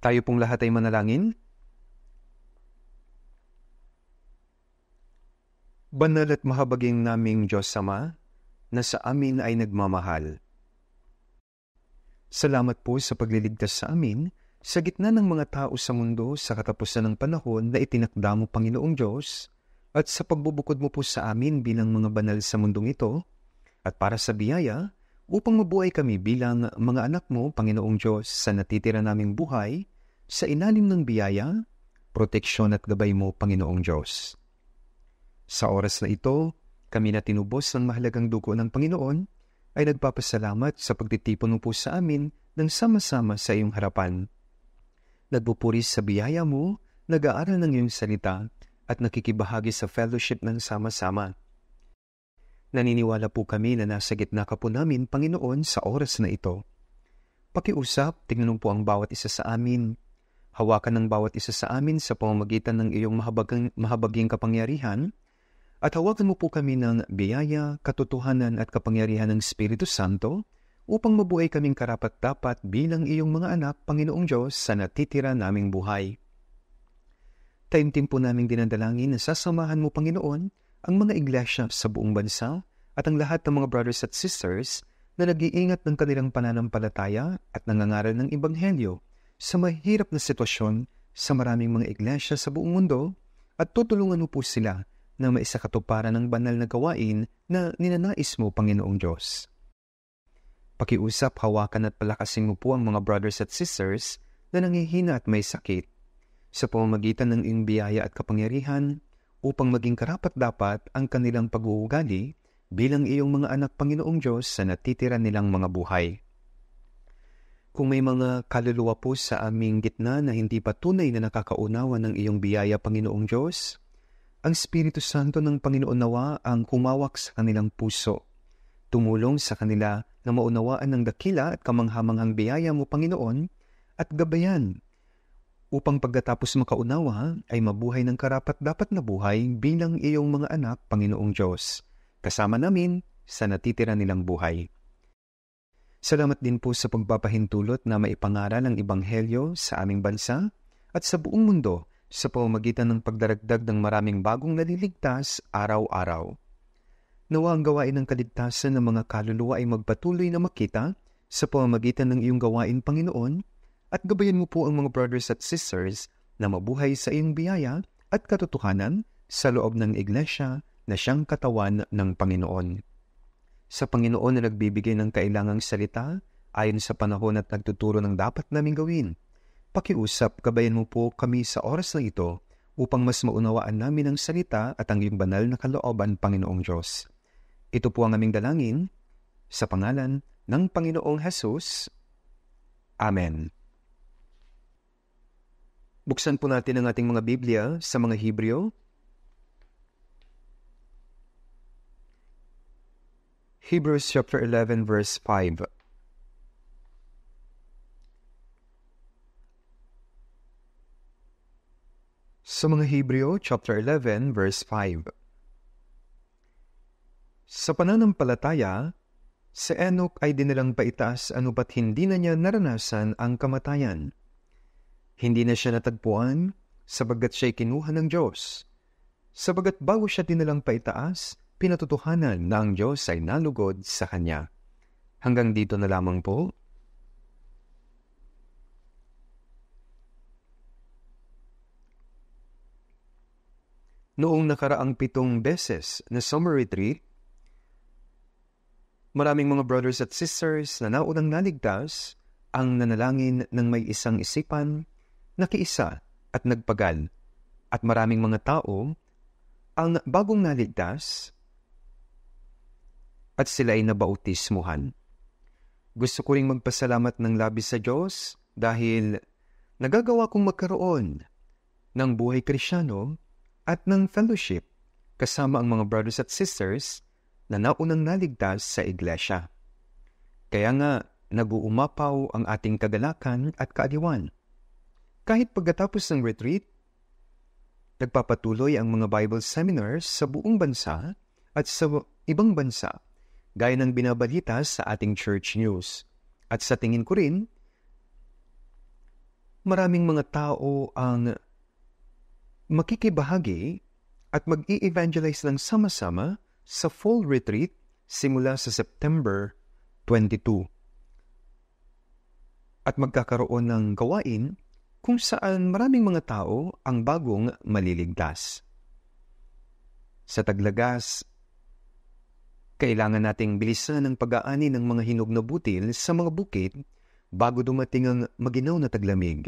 Tayo pong lahat ay manalangin. Banal at mahabaging naming Diyos Sama na sa amin ay nagmamahal. Salamat po sa pagliligtas sa amin sa gitna ng mga tao sa mundo sa katapusan ng panahon na itinakda mo Panginoong Diyos at sa pagbubukod mo po sa amin bilang mga banal sa mundong ito at para sa biyaya upang mabuhay kami bilang mga anak mo, Panginoong Diyos, sa natitira naming buhay, sa inalim ng biyaya, proteksyon at gabay mo, Panginoong Diyos. Sa oras na ito, kami na tinubos ng mahalagang dugo ng Panginoon, ay nagpapasalamat sa pagtitipon mo po sa amin ng sama-sama sa iyong harapan. Nagpupuri sa biyaya mo, nag-aaral ng iyong salita, at nakikibahagi sa fellowship ng sama-sama Naniniwala po kami na nasa gitna ka po namin, Panginoon, sa oras na ito. Pakiusap, tingnan po ang bawat isa sa amin. Hawakan ng bawat isa sa amin sa pamamagitan ng iyong mahabagang, mahabaging kapangyarihan at hawakan mo po kami ng biyaya, katotohanan at kapangyarihan ng Espiritu Santo upang mabuhay kaming karapat-dapat bilang iyong mga anak, Panginoong Diyos, sa natitira naming buhay. Taimtim po naming dinadalangin na sasamahan mo, Panginoon, ang mga iglesia sa buong bansa at ang lahat ng mga brothers at sisters na nag-iingat ng kanilang pananampalataya at nangangaral ng Ibanghelyo sa mahirap na sitwasyon sa maraming mga iglesia sa buong mundo at tutulungan mo po sila na maisakatuparan ng banal na gawain na ninanais mo, Panginoong Diyos. Pakiusap, hawakan at palakasin mo po ang mga brothers at sisters na nangihina at may sakit. Sa pamamagitan ng iyong biyaya at kapangyarihan, upang maging karapat-dapat ang kanilang pag-uugali bilang iyong mga anak Panginoong Diyos sa natitira nilang mga buhay. Kung may mga kaluluwa po sa aming gitna na hindi pa tunay na nakakaunawa ng iyong biyaya, Panginoong Diyos, ang Espiritu Santo ng Panginoon nawa ang kumawak sa kanilang puso. Tumulong sa kanila na maunawaan ng dakila at kamanghamanghang biyaya mo, Panginoon, at gabayan upang pagkatapos makaunawa ay mabuhay ng karapat-dapat na buhay bilang iyong mga anak, Panginoong Diyos, kasama namin sa natitira nilang buhay. Salamat din po sa pagpapahintulot na maipangaral ang Ebanghelyo sa aming bansa at sa buong mundo sa pamamagitan ng pagdaragdag ng maraming bagong naliligtas araw-araw. Nawa ang gawain ng kaligtasan ng mga kaluluwa ay magpatuloy na makita sa pamamagitan ng iyong gawain, Panginoon, at gabayan mo po ang mga brothers at sisters na mabuhay sa iyong biyaya at katotohanan sa loob ng iglesia na siyang katawan ng Panginoon. Sa Panginoon na nagbibigay ng kailangang salita ayon sa panahon at nagtuturo ng dapat naming gawin. Pakiusap, gabayan mo po kami sa oras na ito upang mas maunawaan namin ang salita at ang iyong banal na kalooban, Panginoong Diyos. Ito po ang aming dalangin sa pangalan ng Panginoong Hesus. Amen. Buksan po natin ang ating mga Biblia sa mga Hebreo. Hebrews chapter 11 verse 5. Sa mga Hebreo chapter 11 verse 5. Sa pananampalataya, si Enoch ay dinilang paitas anupat hindi na niya naranasan ang kamatayan. Hindi na siya natagpuan sabagat siya'y kinuha ng Diyos. Sabagat bago siya dinalang paitaas, pinatotohanan na ang Diyos ay nalugod sa kanya. Hanggang dito na lamang po. Noong nakaraang pitong beses na summer retreat, maraming mga brothers at sisters na naunang naligtas ang nanalangin ng may isang isipan nakiisa at nagpagal at maraming mga tao ang bagong naligtas at sila ay nabautismuhan. Gusto ko ring magpasalamat ng labis sa Diyos dahil nagagawa kong magkaroon ng buhay krisyano at ng fellowship kasama ang mga brothers at sisters na naunang naligtas sa iglesia. Kaya nga, naguumapaw ang ating kagalakan at kaadiwan kahit pagkatapos ng retreat, nagpapatuloy ang mga Bible seminars sa buong bansa at sa ibang bansa gaya ng binabalita sa ating church news. At sa tingin ko rin, maraming mga tao ang makikibahagi at mag-i-evangelize ng sama-sama sa fall retreat simula sa September 22. At magkakaroon ng gawain kung saan maraming mga tao ang bagong maliligtas. Sa taglagas, kailangan nating bilisan ang pag-aani ng mga hinog na butil sa mga bukit bago dumating ang maginaw na taglamig.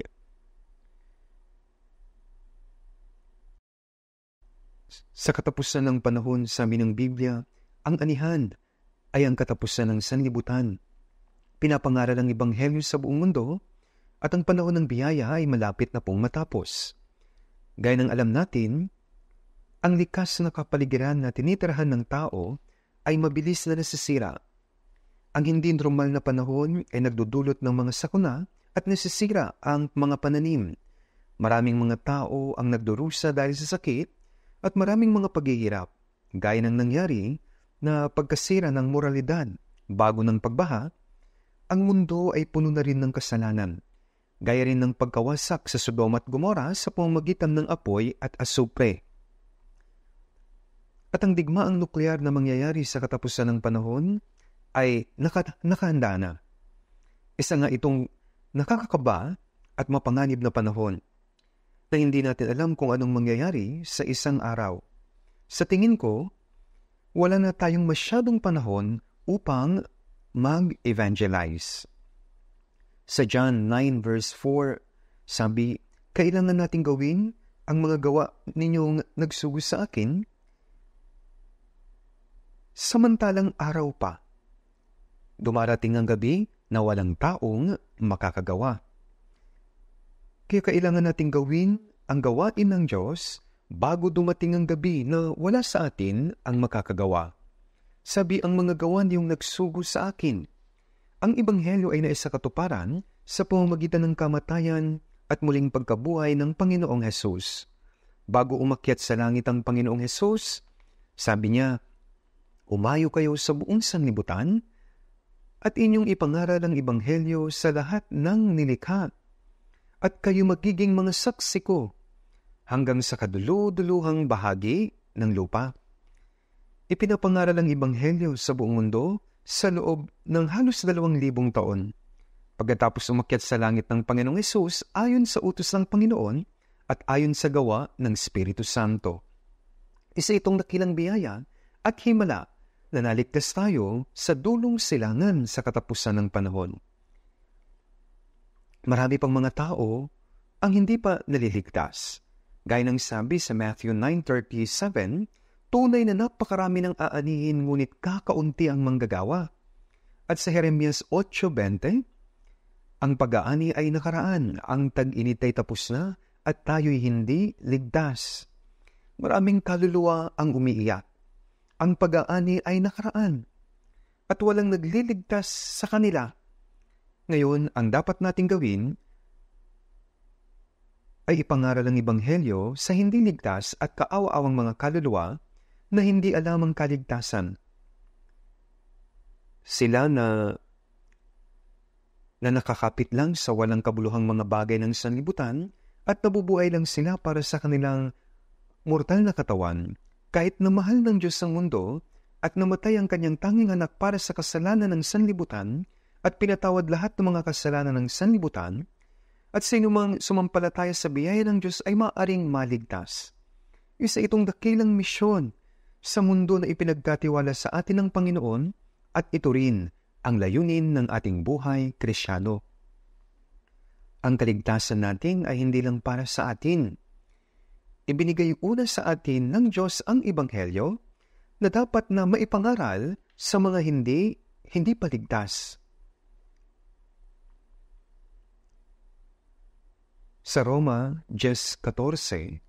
Sa katapusan ng panahon sa amin Biblia, ang anihan ay ang katapusan ng sanlibutan. Pinapangaral ang Ebanghelyo sa buong mundo at ang panahon ng biyaya ay malapit na pong matapos. Gaya ng alam natin, ang likas na kapaligiran na tinitirahan ng tao ay mabilis na nasisira. Ang hindi normal na panahon ay nagdudulot ng mga sakuna at nasisira ang mga pananim. Maraming mga tao ang nagdurusa dahil sa sakit at maraming mga paghihirap, gaya ng nangyari na pagkasira ng moralidad bago ng pagbaha, ang mundo ay puno na rin ng kasalanan gaya rin ng pagkawasak sa Sodom at Gomora sa pamamagitan ng apoy at asupre. At ang digmaang nuklear na mangyayari sa katapusan ng panahon ay naka, nakahanda na. Isa nga itong nakakakaba at mapanganib na panahon na hindi natin alam kung anong mangyayari sa isang araw. Sa tingin ko, wala na tayong masyadong panahon upang mag-evangelize. Sa John 9 verse 4, sabi, Kailangan natin gawin ang mga gawa ninyong nagsugo sa akin samantalang araw pa. Dumarating ang gabi na walang taong makakagawa. Kaya kailangan nating gawin ang gawain ng Diyos bago dumating ang gabi na wala sa atin ang makakagawa. Sabi ang mga gawa niyong nagsugo sa akin, ang Ebanghelyo ay naisakatuparan sa pamamagitan ng kamatayan at muling pagkabuhay ng Panginoong Hesus. Bago umakyat sa langit ang Panginoong Hesus, sabi niya, Umayo kayo sa buong sanlibutan at inyong ipangaral ang Ebanghelyo sa lahat ng nilikha at kayo magiging mga saksi ko hanggang sa kaduluduluhang bahagi ng lupa. Ipinapangaral ang Ebanghelyo sa buong mundo sa loob ng halos dalawang libong taon. Pagkatapos umakyat sa langit ng Panginoong Isus ayon sa utos ng Panginoon at ayon sa gawa ng Espiritu Santo. Isa itong nakilang biyaya at himala na naligtas tayo sa dulong silangan sa katapusan ng panahon. Marami pang mga tao ang hindi pa naliligtas. Gaya ng sabi sa Matthew 9.37, tunay na napakarami ng aanihin ngunit kakaunti ang manggagawa. At sa Jeremias 8.20, Ang pag-aani ay nakaraan, ang tag-init ay tapos na, at tayo'y hindi ligtas. Maraming kaluluwa ang umiiyak. Ang pag-aani ay nakaraan, at walang nagliligtas sa kanila. Ngayon, ang dapat nating gawin ay ipangaral ang Ibanghelyo sa hindi ligtas at kaawa-awang mga kaluluwa na hindi alam ang kaligtasan. Sila na na nakakapit lang sa walang kabuluhang mga bagay ng sanlibutan at nabubuhay lang sila para sa kanilang mortal na katawan kahit na mahal ng Diyos ang mundo at namatay ang kanyang tanging anak para sa kasalanan ng sanlibutan at pinatawad lahat ng mga kasalanan ng sanlibutan at sinumang sumampalataya sa biyaya ng Diyos ay maaring maligtas. Isa itong dakilang misyon sa mundo na ipinagkatiwala sa atin ng Panginoon at ito rin ang layunin ng ating buhay krisyano. Ang kaligtasan natin ay hindi lang para sa atin. Ibinigay una sa atin ng Diyos ang Ebanghelyo na dapat na maipangaral sa mga hindi, hindi paligtas. Sa Roma 14,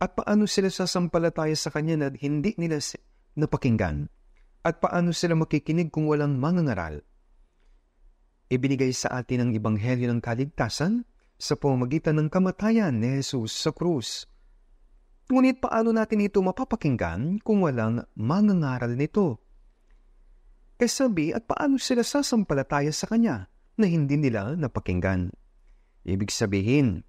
at paano sila sasampalataya sa kanya na hindi nila napakinggan? At paano sila makikinig kung walang mangangaral? Ibinigay sa atin ang Ibanghelyo ng Kaligtasan sa pamagitan ng kamatayan ni Jesus sa krus. Ngunit paano natin ito mapapakinggan kung walang mangangaral nito? E sabi at paano sila sasampalataya sa kanya na hindi nila napakinggan? Ibig sabihin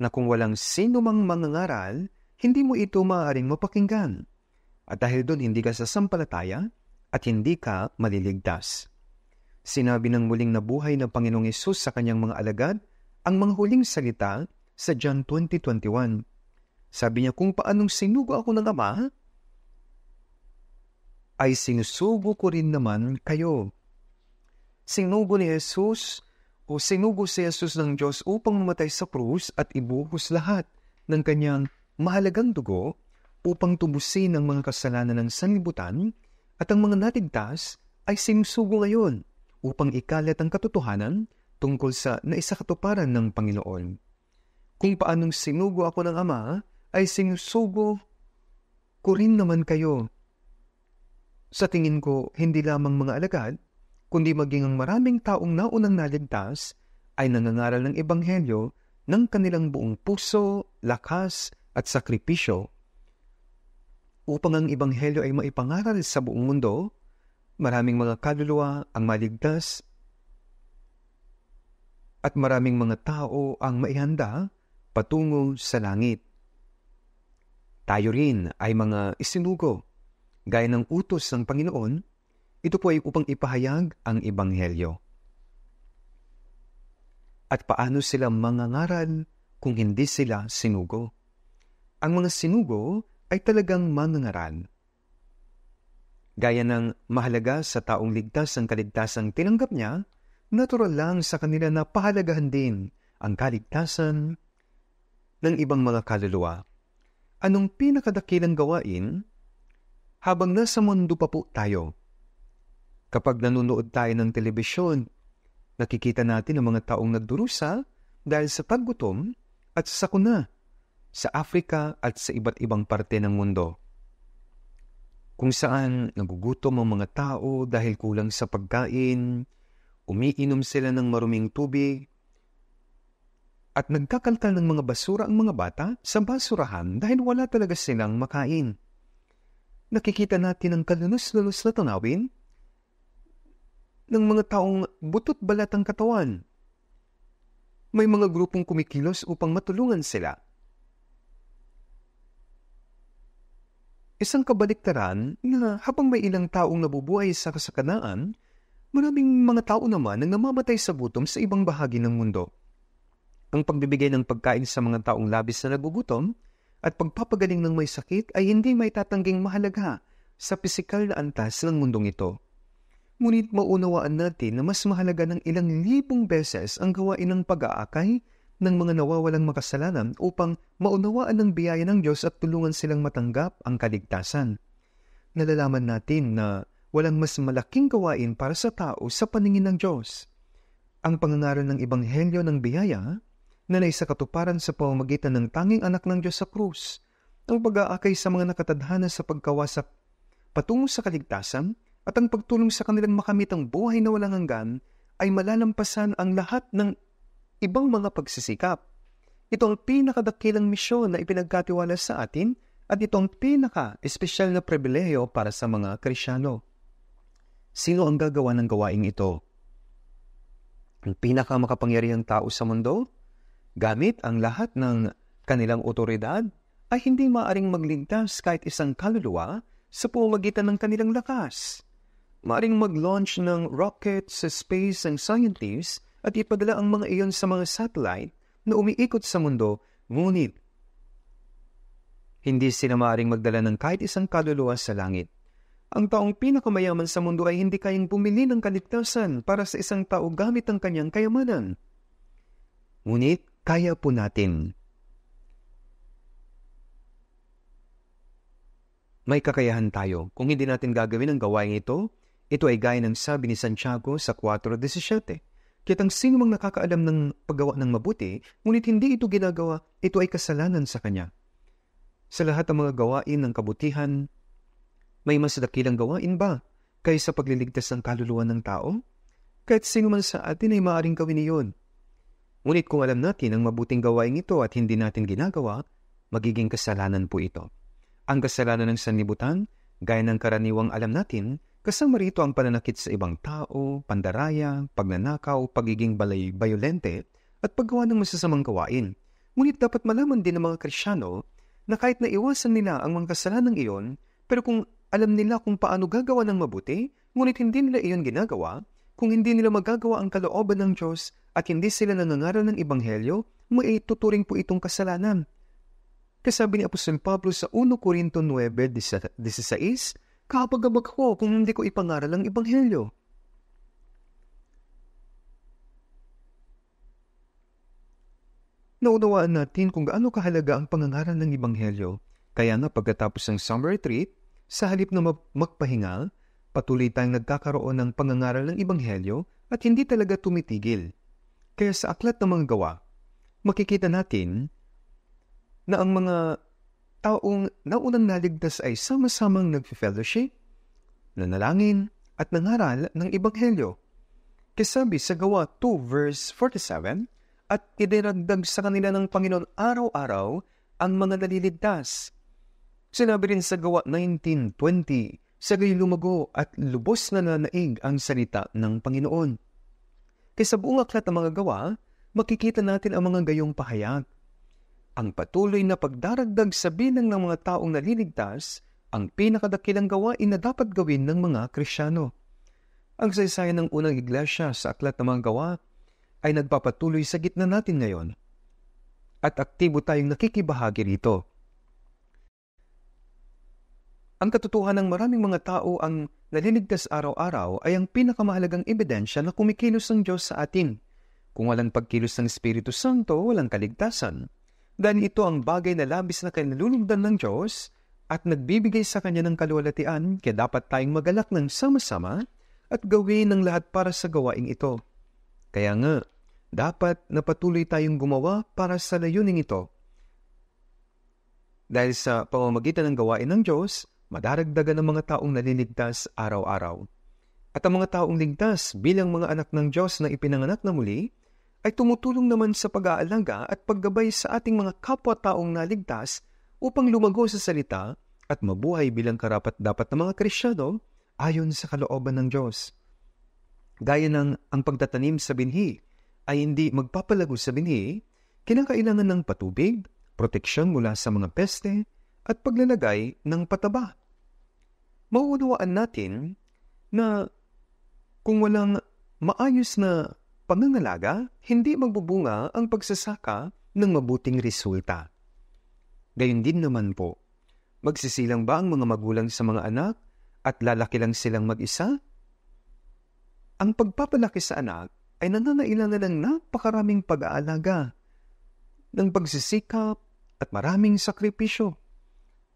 na kung walang sino mang mangangaral, hindi mo ito maaaring mapakinggan. At dahil doon hindi ka sasampalataya at hindi ka maliligtas. Sinabi ng muling nabuhay ng Panginoong Isus sa kanyang mga alagad ang mga huling salita sa John 20.21. Sabi niya, kung paanong sinugo ako ng Ama, ay sinusubo ko rin naman kayo. Sinugo ni Jesus o sinugo si Jesus ng Diyos upang mamatay sa krus at ibuhos lahat ng kanyang mahalagang dugo upang tubusin ang mga kasalanan ng sanlibutan at ang mga natigtas ay simsugo ngayon upang ikalat ang katotohanan tungkol sa naisakatuparan ng Panginoon. Kung paanong sinugo ako ng Ama, ay sinusugo ko rin naman kayo. Sa tingin ko, hindi lamang mga alagad, kundi maging ang maraming taong naunang naligtas ay nangangaral ng Ebanghelyo ng kanilang buong puso, lakas, at sakripisyo upang ang Ebanghelyo ay maipangaral sa buong mundo, maraming mga kaluluwa ang maligtas at maraming mga tao ang maihanda patungo sa langit. Tayo rin ay mga isinugo. Gaya ng utos ng Panginoon, ito po ay upang ipahayag ang Ebanghelyo. At paano sila mangangaral kung hindi sila sinugo? ang mga sinugo ay talagang mangangaral. Gaya ng mahalaga sa taong ligtas ang kaligtasang tinanggap niya, natural lang sa kanila na pahalagahan din ang kaligtasan ng ibang mga kaluluwa. Anong pinakadakilang gawain habang nasa mundo pa po tayo? Kapag nanonood tayo ng telebisyon, nakikita natin ang mga taong nagdurusa dahil sa paggutom at sa sakuna sa Afrika at sa iba't ibang parte ng mundo, kung saan nagugutom ang mga tao dahil kulang sa pagkain, umiinom sila ng maruming tubig, at nagkakaltal ng mga basura ang mga bata sa basurahan dahil wala talaga silang makain. Nakikita natin ang kalunos-lunos na tanawin ng mga taong butot balat ang katawan. May mga grupong kumikilos upang matulungan sila – Isang kabaliktaran na habang may ilang taong nabubuhay sa kasakanaan, maraming mga tao naman ang namamatay sa gutom sa ibang bahagi ng mundo. Ang pagbibigay ng pagkain sa mga taong labis na nagugutom at pagpapagaling ng may sakit ay hindi may tatangging mahalaga sa pisikal na antas ng mundong ito. Ngunit maunawaan natin na mas mahalaga ng ilang libong beses ang gawain ng pag-aakay ng mga nawawalang makasalanan upang maunawaan ng biyaya ng Diyos at tulungan silang matanggap ang kaligtasan. Nalalaman natin na walang mas malaking gawain para sa tao sa paningin ng Diyos. Ang pangangaral ng Ebanghelyo ng Biyaya na katuparan sa pamamagitan ng tanging anak ng Diyos sa krus, ang pag-aakay sa mga nakatadhana sa pagkawasak patungo sa kaligtasan at ang pagtulong sa kanilang makamit ang buhay na walang hanggan ay malalampasan ang lahat ng ibang mga pagsisikap. Ito ang pinakadakilang misyon na ipinagkatiwala sa atin at ito ang pinaka-espesyal na pribileyo para sa mga Krisyano. Sino ang gagawa ng gawaing ito? Ang pinakamakapangyarihang tao sa mundo? Gamit ang lahat ng kanilang otoridad ay hindi maaring magligtas kahit isang kaluluwa sa pumagitan ng kanilang lakas. Maaring mag-launch ng rocket sa space ang scientists at ipadala ang mga iyon sa mga satellite na umiikot sa mundo, ngunit hindi sila maaaring magdala ng kahit isang kaluluwa sa langit. Ang taong pinakamayaman sa mundo ay hindi kayang bumili ng kaligtasan para sa isang tao gamit ang kanyang kayamanan. Ngunit kaya po natin. May kakayahan tayo. Kung hindi natin gagawin ang gawain ito, ito ay gaya ng sabi ni Santiago sa 4.17. Kaya't ang sino mang nakakaalam ng paggawa ng mabuti, ngunit hindi ito ginagawa, ito ay kasalanan sa kanya. Sa lahat ng mga gawain ng kabutihan, may mas dakilang gawain ba kaysa pagliligtas ng kaluluwa ng tao? Kahit sino man sa atin ay maaaring gawin iyon. Ngunit kung alam natin ang mabuting gawain ito at hindi natin ginagawa, magiging kasalanan po ito. Ang kasalanan ng sanlibutan, gaya ng karaniwang alam natin, Kasama rito ang pananakit sa ibang tao, pandaraya, pagnanakaw, pagiging balay bayolente, at paggawa ng masasamang gawain. Ngunit dapat malaman din ng mga Krisyano na kahit naiwasan nila ang mga kasalanang iyon, pero kung alam nila kung paano gagawa ng mabuti, ngunit hindi nila iyon ginagawa, kung hindi nila magagawa ang kalooban ng Diyos at hindi sila nangangaral ng Ebanghelyo, maituturing po itong kasalanan. Kasabi ni Apostol Pablo sa 1 Corinto 9.16, Kapagabag ako kung hindi ko ipangaral ang Ebanghelyo. Naunawaan natin kung gaano kahalaga ang pangangaral ng Ebanghelyo. Kaya na pagkatapos ng summer retreat, sa halip na magpahingal, patuloy tayong nagkakaroon ng pangangaral ng Ebanghelyo at hindi talaga tumitigil. Kaya sa aklat ng mga gawa, makikita natin na ang mga taong naunang naligtas ay sama-samang nagfe-fellowship, nanalangin, at nangaral ng Ebanghelyo. Kasabi sa Gawa 2 verse 47, at idiragdag sa kanila ng Panginoon araw-araw ang mga naliligtas. Sinabi rin sa Gawa 19.20, Sagay lumago at lubos na nanaig ang salita ng Panginoon. Kaysa buong aklat ng mga gawa, makikita natin ang mga gayong pahayag ang patuloy na pagdaragdag sa bilang ng mga taong naliligtas ang pinakadakilang gawain na dapat gawin ng mga Krisyano. Ang saysayan ng unang iglesia sa Aklat ng Mga Gawa ay nagpapatuloy sa gitna natin ngayon. At aktibo tayong nakikibahagi rito. Ang katotohan ng maraming mga tao ang naliligtas araw-araw ay ang pinakamahalagang ebidensya na kumikilos ng Diyos sa atin. Kung walang pagkilos ng Espiritu Santo, walang kaligtasan dahil ito ang bagay na labis na kinalulugdan ng Diyos at nagbibigay sa Kanya ng kalwalatian kaya dapat tayong magalak ng sama-sama at gawin ng lahat para sa gawaing ito. Kaya nga, dapat napatuloy tayong gumawa para sa layuning ito. Dahil sa pamamagitan ng gawain ng Diyos, madaragdagan ng mga taong naliligtas araw-araw. At ang mga taong ligtas bilang mga anak ng Diyos na ipinanganak na muli, ay tumutulong naman sa pag-aalaga at paggabay sa ating mga kapwa-taong naligtas upang lumago sa salita at mabuhay bilang karapat dapat na mga Krisyano ayon sa kalooban ng Diyos. Gaya ng ang pagtatanim sa binhi ay hindi magpapalago sa binhi, kinakailangan ng patubig, proteksyon mula sa mga peste, at paglalagay ng pataba. Mauunawaan natin na kung walang maayos na pangangalaga, hindi magbubunga ang pagsasaka ng mabuting resulta. Gayun din naman po, magsisilang ba ang mga magulang sa mga anak at lalaki lang silang mag-isa? Ang pagpapalaki sa anak ay nananailangan ng napakaraming pag-aalaga, ng pagsisikap at maraming sakripisyo.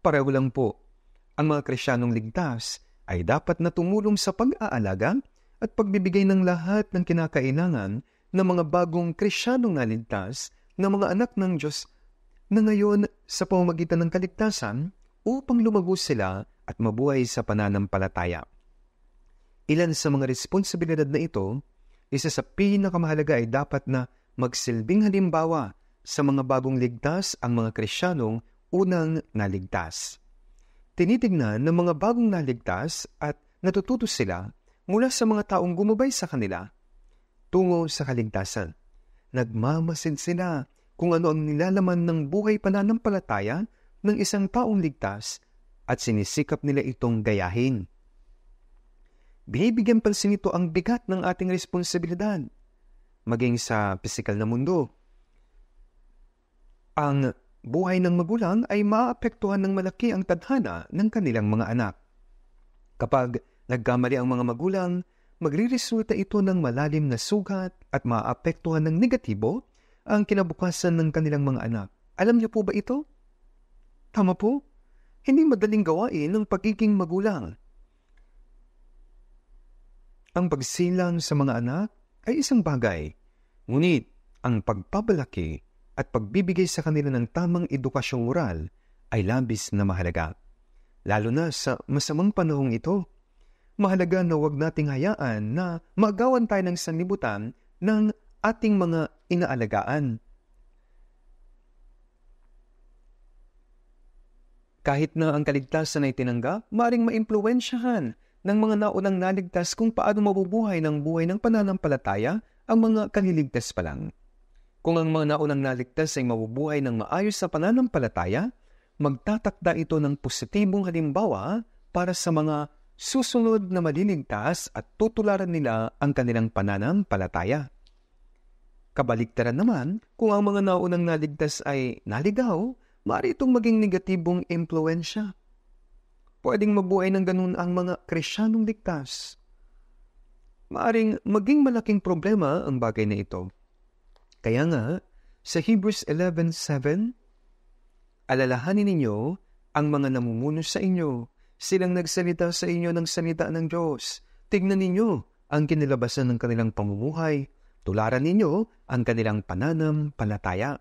Pareho lang po, ang mga Krisyanong ligtas ay dapat na tumulong sa pag-aalaga at pagbibigay ng lahat ng kinakailangan ng mga bagong krisyanong naligtas ng mga anak ng Diyos na ngayon sa pamamagitan ng kaligtasan upang lumago sila at mabuhay sa pananampalataya. Ilan sa mga responsibilidad na ito, isa sa pinakamahalaga ay dapat na magsilbing halimbawa sa mga bagong ligtas ang mga krisyanong unang naligtas. Tinitignan ng mga bagong naligtas at natututo sila mula sa mga taong gumabay sa kanila tungo sa kaligtasan. Nagmamasin sila kung ano ang nilalaman ng buhay pananampalataya ng isang taong ligtas at sinisikap nila itong gayahin. Binibigyan pansin ito ang bigat ng ating responsibilidad, maging sa pisikal na mundo. Ang buhay ng magulang ay maapektuhan ng malaki ang tadhana ng kanilang mga anak. Kapag Nagkamali ang mga magulang, magriresulta ito ng malalim na sugat at maapektuhan ng negatibo ang kinabukasan ng kanilang mga anak. Alam niyo po ba ito? Tama po, hindi madaling gawain ng pagiging magulang. Ang pagsilang sa mga anak ay isang bagay, ngunit ang pagpabalaki at pagbibigay sa kanila ng tamang edukasyong moral ay labis na mahalaga. Lalo na sa masamang panahong ito mahalaga na huwag nating hayaan na magawan tayo ng sanlibutan ng ating mga inaalagaan. Kahit na ang kaligtasan ay tinanggap, maring maimpluwensyahan ng mga naunang naligtas kung paano mabubuhay ng buhay ng pananampalataya ang mga kaniligtas pa lang. Kung ang mga naunang naligtas ay mabubuhay ng maayos sa pananampalataya, magtatakda ito ng positibong halimbawa para sa mga susunod na maliligtas at tutularan nila ang kanilang pananampalataya. Kabaligtaran naman, kung ang mga naunang naligtas ay naligaw, maaari itong maging negatibong impluensya. Pwedeng mabuhay ng ganun ang mga kresyanong ligtas. Maaring maging malaking problema ang bagay na ito. Kaya nga, sa Hebrews 11.7, Alalahanin ninyo ang mga namumuno sa inyo Silang nagsalita sa inyo ng salita ng Diyos. Tignan ninyo ang kinilabasan ng kanilang pamumuhay. Tularan ninyo ang kanilang pananam, palataya.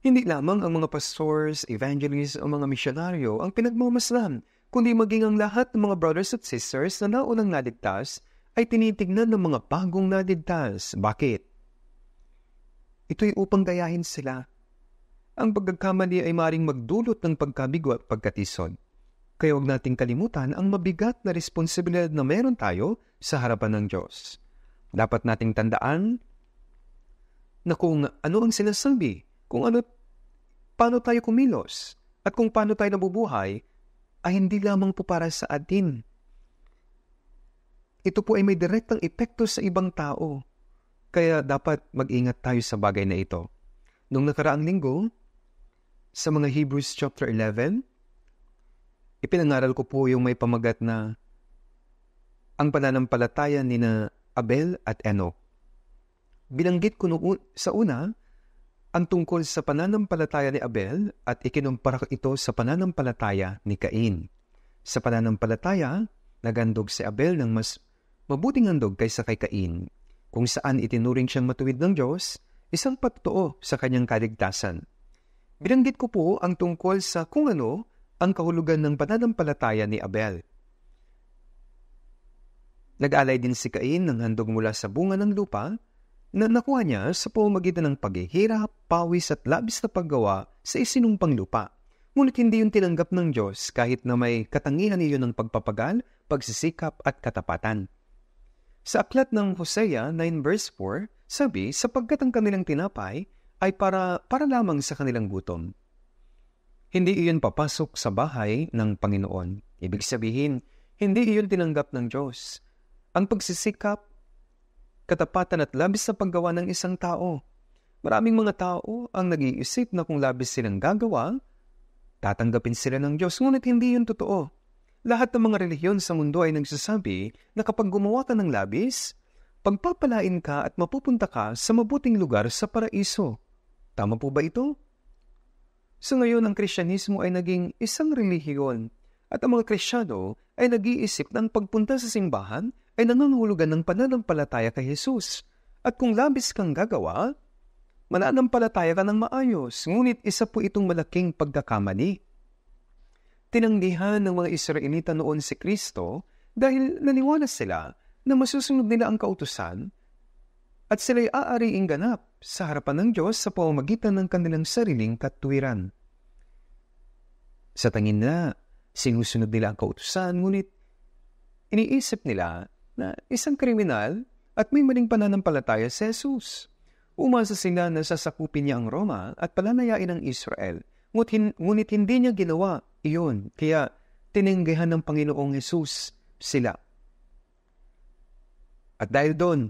Hindi lamang ang mga pastors, evangelists o mga misyonaryo ang pinagmamaslan, kundi maging ang lahat ng mga brothers at sisters na naunang naligtas ay tinitignan ng mga bagong naligtas. Bakit? Ito'y upang gayahin sila ang pagkakamali ay maring magdulot ng pagkabigo at pagkatison. Kaya huwag nating kalimutan ang mabigat na responsibilidad na meron tayo sa harapan ng Diyos. Dapat nating tandaan na kung ano ang sinasabi, kung ano, paano tayo kumilos, at kung paano tayo nabubuhay, ay hindi lamang po para sa atin. Ito po ay may direktang epekto sa ibang tao. Kaya dapat mag-ingat tayo sa bagay na ito. Noong nakaraang linggo, sa mga Hebrews chapter 11, ipinangaral ko po yung may pamagat na ang pananampalataya ni na Abel at Enoch. Binanggit ko noon, sa una ang tungkol sa pananampalataya ni Abel at ikinumpara ito sa pananampalataya ni Cain. Sa pananampalataya, nagandog si Abel ng mas mabuting handog kaysa kay Cain, kung saan itinuring siyang matuwid ng Diyos, isang patoo sa kanyang kaligtasan. Binanggit ko po ang tungkol sa kung ano ang kahulugan ng pananampalataya ni Abel. Nag-alay din si Cain ng handog mula sa bunga ng lupa na nakuha niya sa pamamagitan ng paghihirap, pawis at labis na paggawa sa isinumpang lupa. Ngunit hindi yun tinanggap ng Diyos kahit na may katangian iyon ng pagpapagal, pagsisikap at katapatan. Sa aklat ng Hosea 9 verse 4, sabi, sapagkat ang kanilang tinapay ay para, para lamang sa kanilang gutom. Hindi iyon papasok sa bahay ng Panginoon. Ibig sabihin, hindi iyon tinanggap ng Diyos. Ang pagsisikap, katapatan at labis na paggawa ng isang tao. Maraming mga tao ang nag-iisip na kung labis silang gagawa, tatanggapin sila ng Diyos, ngunit hindi yun totoo. Lahat ng mga relihiyon sa mundo ay nagsasabi na kapag gumawa ka ng labis, pagpapalain ka at mapupunta ka sa mabuting lugar sa paraiso. Tama po ba ito? Sa so ngayon, ang Krisyanismo ay naging isang relihiyon at ang mga Krisyano ay nag-iisip na ang pagpunta sa simbahan ay nangangahulugan ng pananampalataya kay Jesus. At kung labis kang gagawa, mananampalataya ka ng maayos, ngunit isa po itong malaking pagkakamali. Tinanggihan ng mga Israelita noon si Kristo dahil naniwala sila na masusunod nila ang kautusan at sila'y aariing ganap sa harapan ng Diyos sa pamamagitan ng kanilang sariling katwiran. Sa tingin na sinusunod nila ang kautusan, ngunit iniisip nila na isang kriminal at may maling pananampalataya si Jesus. Umasa sila na sasakupin niya ang Roma at palanayain ang Israel, ngunit hindi niya ginawa iyon, kaya tininggihan ng Panginoong Jesus sila. At dahil doon,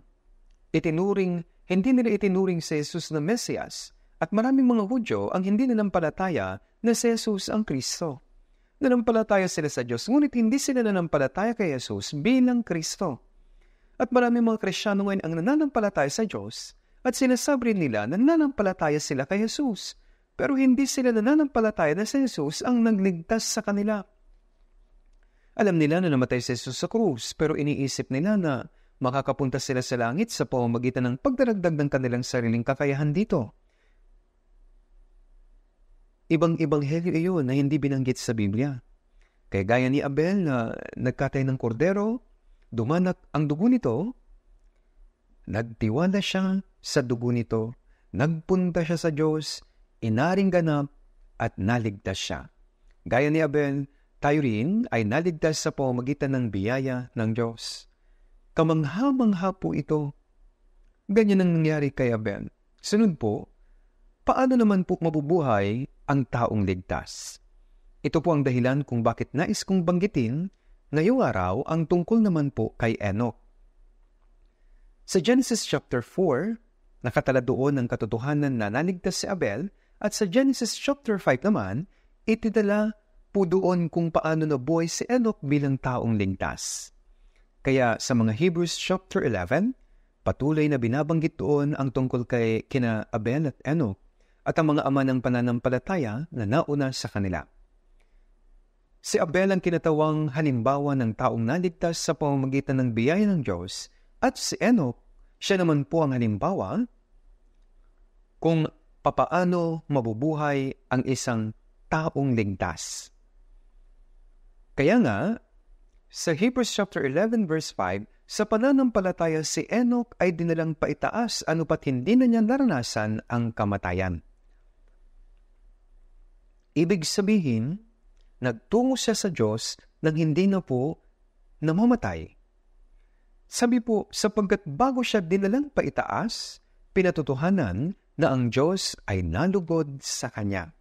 itinuring hindi nila itinuring si Jesus na Mesias at maraming mga Hudyo ang hindi nanampalataya na si Jesus ang Kristo. Nanampalataya sila sa Diyos, ngunit hindi sila nanampalataya kay Jesus bilang Kristo. At maraming mga Kristiyano ngayon ang nananampalataya sa Diyos at sinasabi nila na nananampalataya sila kay Jesus, pero hindi sila nananampalataya na si Jesus ang nagligtas sa kanila. Alam nila na namatay si Jesus sa krus, pero iniisip nila na Makakapunta sila sa langit sa pamamagitan ng pagdaragdag ng kanilang sariling kakayahan dito. Ibang ebanghelyo iyon na hindi binanggit sa Biblia. Kaya gaya ni Abel na nagkatay ng kordero, dumanak ang dugo nito, nagtiwala siya sa dugo nito, nagpunta siya sa Diyos, inaring ganap at naligtas siya. Gaya ni Abel, tayo rin ay naligtas sa pamamagitan ng biyaya ng Diyos. Kamangha-mangha po ito. Ganyan ang nangyari kay Abel. Sunod po, paano naman po mabubuhay ang taong ligtas? Ito po ang dahilan kung bakit nais kong banggitin ngayong araw ang tungkol naman po kay Enoch. Sa Genesis chapter 4, nakatala doon ang katotohanan na naligtas si Abel at sa Genesis chapter 5 naman, itidala po doon kung paano nabuhay si Enoch bilang taong ligtas. Kaya sa mga Hebrews chapter 11, patuloy na binabanggit doon ang tungkol kay kina Abel at Enoch at ang mga ama ng pananampalataya na nauna sa kanila. Si Abel ang kinatawang halimbawa ng taong naligtas sa pamamagitan ng biyaya ng Diyos at si Enoch, siya naman po ang halimbawa kung papaano mabubuhay ang isang taong ligtas. Kaya nga, sa Hebrews chapter 11 verse 5, sa pananampalataya si Enoch ay dinalang paitaas anupat hindi na niya naranasan ang kamatayan. Ibig sabihin, nagtungo siya sa Diyos nang hindi na po namamatay. Sabi po, sapagkat bago siya dinalang paitaas, pinatotohanan na ang Diyos ay nalugod sa kanya.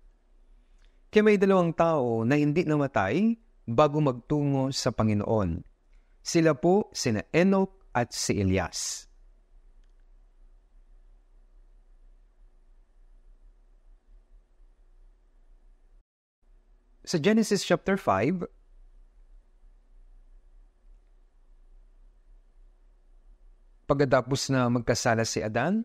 Kaya may dalawang tao na hindi namatay bago magtungo sa Panginoon. Sila po sina Enoch at si Elias. Sa Genesis chapter 5, pagkatapos na magkasala si Adan,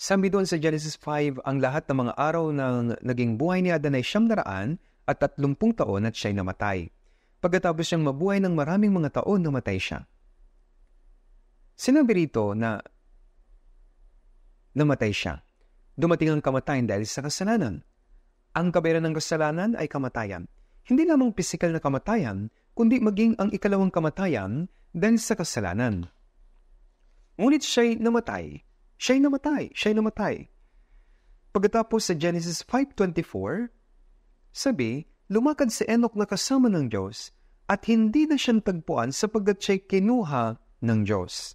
Sabi doon sa Genesis 5, ang lahat ng mga araw na naging buhay ni Adan ay siyam naraan at tatlumpung taon at siya'y namatay pagkatapos siyang mabuhay ng maraming mga taon namatay siya. Sinabi rito na namatay siya. Dumating ang kamatayan dahil sa kasalanan. Ang kabayaran ng kasalanan ay kamatayan. Hindi lamang pisikal na kamatayan, kundi maging ang ikalawang kamatayan dahil sa kasalanan. Ngunit siya'y namatay. Siya'y namatay. Siya'y namatay. Pagkatapos sa Genesis 5.24, sabi, lumakad si Enoch na kasama ng Diyos at hindi na siyang tagpuan sapagkat siya kinuha ng Diyos.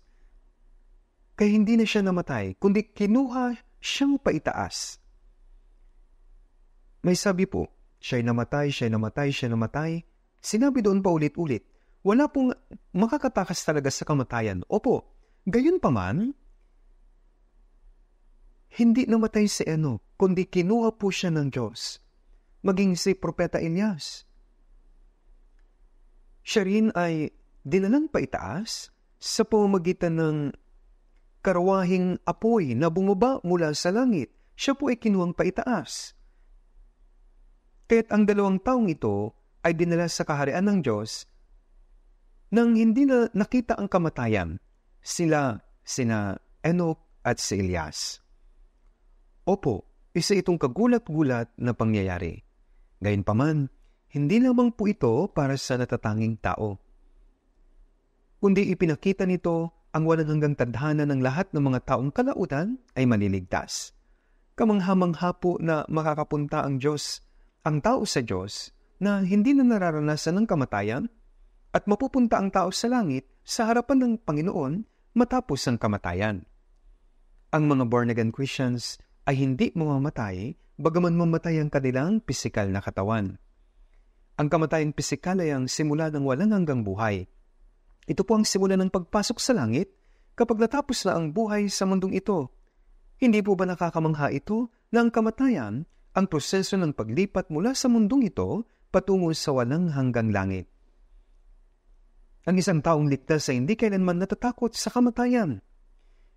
Kaya hindi na siya namatay, kundi kinuha siyang paitaas. May sabi po, siya'y namatay, siya'y namatay, siya'y namatay. Sinabi doon pa ulit-ulit, wala pong makakatakas talaga sa kamatayan. Opo, gayon pa man, hindi namatay si Enoch, kundi kinuha po siya ng Diyos maging si Propeta Inyas. Siya rin ay dinalang paitaas sa pamamagitan ng karwahing apoy na bumaba mula sa langit. Siya po ay kinuwang paitaas. Kaya't ang dalawang taong ito ay dinala sa kaharian ng Diyos nang hindi na nakita ang kamatayan sila sina Enoch at si Elias. Opo, isa itong kagulat-gulat na pangyayari. Gayunpaman, hindi lamang po ito para sa natatanging tao. Kundi ipinakita nito ang walang hanggang tadhana ng lahat ng mga taong kalautan ay maniligtas. Kamanghamangha po na makakapunta ang Diyos, ang tao sa Diyos, na hindi na nararanasan ng kamatayan at mapupunta ang tao sa langit sa harapan ng Panginoon matapos ang kamatayan. Ang mga born-again Christians ay hindi mamamatay bagaman mamatay ang kanilang pisikal na katawan. Ang kamatayang pisikal ay ang simula ng walang hanggang buhay. Ito po ang simula ng pagpasok sa langit kapag natapos na ang buhay sa mundong ito. Hindi po ba nakakamangha ito na ang kamatayan ang proseso ng paglipat mula sa mundong ito patungo sa walang hanggang langit? Ang isang taong ligtas ay hindi kailanman natatakot sa kamatayan.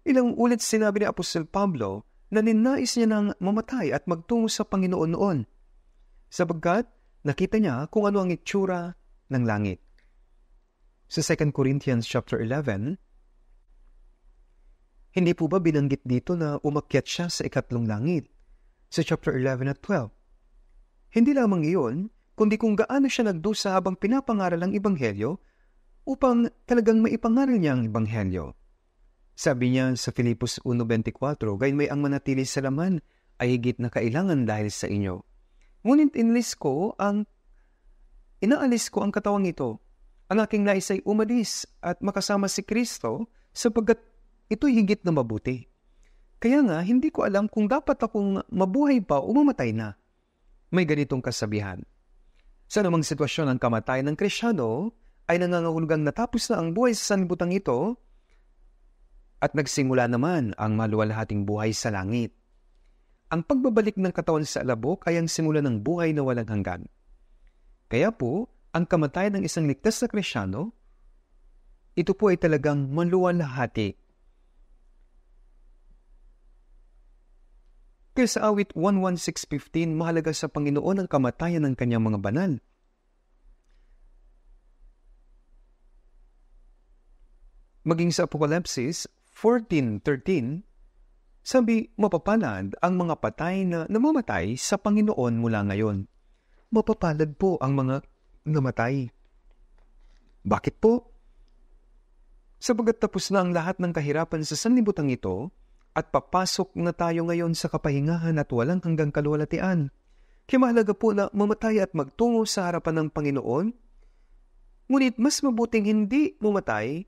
Ilang ulit sinabi ni Apostol Pablo na ninais niya nang mamatay at magtungo sa Panginoon noon, sabagkat nakita niya kung ano ang itsura ng langit. Sa 2 Corinthians chapter 11, hindi po ba binanggit dito na umakyat siya sa ikatlong langit? Sa chapter 11 at 12. Hindi lamang iyon, kundi kung gaano siya nagdusa habang pinapangaral ang Ebanghelyo upang talagang maipangaral niya ang Ebanghelyo. Sabi niya sa Filipos 1.24, Gayon may ang manatili sa laman ay higit na kailangan dahil sa inyo. Ngunit inalis ko ang inaalis ko ang katawang ito. Ang aking nais ay umalis at makasama si Kristo sapagkat ito'y higit na mabuti. Kaya nga, hindi ko alam kung dapat akong mabuhay pa o mamatay na. May ganitong kasabihan. Sa namang sitwasyon ng kamatayan ng Krisyano, ay nangangahulugang natapos na ang buhay sa sanlibutan ito at nagsimula naman ang maluwalhating buhay sa langit. Ang pagbabalik ng katawan sa alabok ay ang simula ng buhay na walang hanggan. Kaya po, ang kamatayan ng isang ligtas na krisyano, ito po ay talagang maluwalhati. Kaya sa awit 116.15, mahalaga sa Panginoon ang kamatayan ng kanyang mga banal. Maging sa Apokalipsis, 14.13, sabi, mapapalad ang mga patay na namamatay sa Panginoon mula ngayon. Mapapalad po ang mga namatay. Bakit po? Sabagat tapos na ang lahat ng kahirapan sa sanlibutan ito, at papasok na tayo ngayon sa kapahingahan at walang hanggang kaluwalatian. Kimahalaga po na mamatay at magtungo sa harapan ng Panginoon. Ngunit mas mabuting hindi mamatay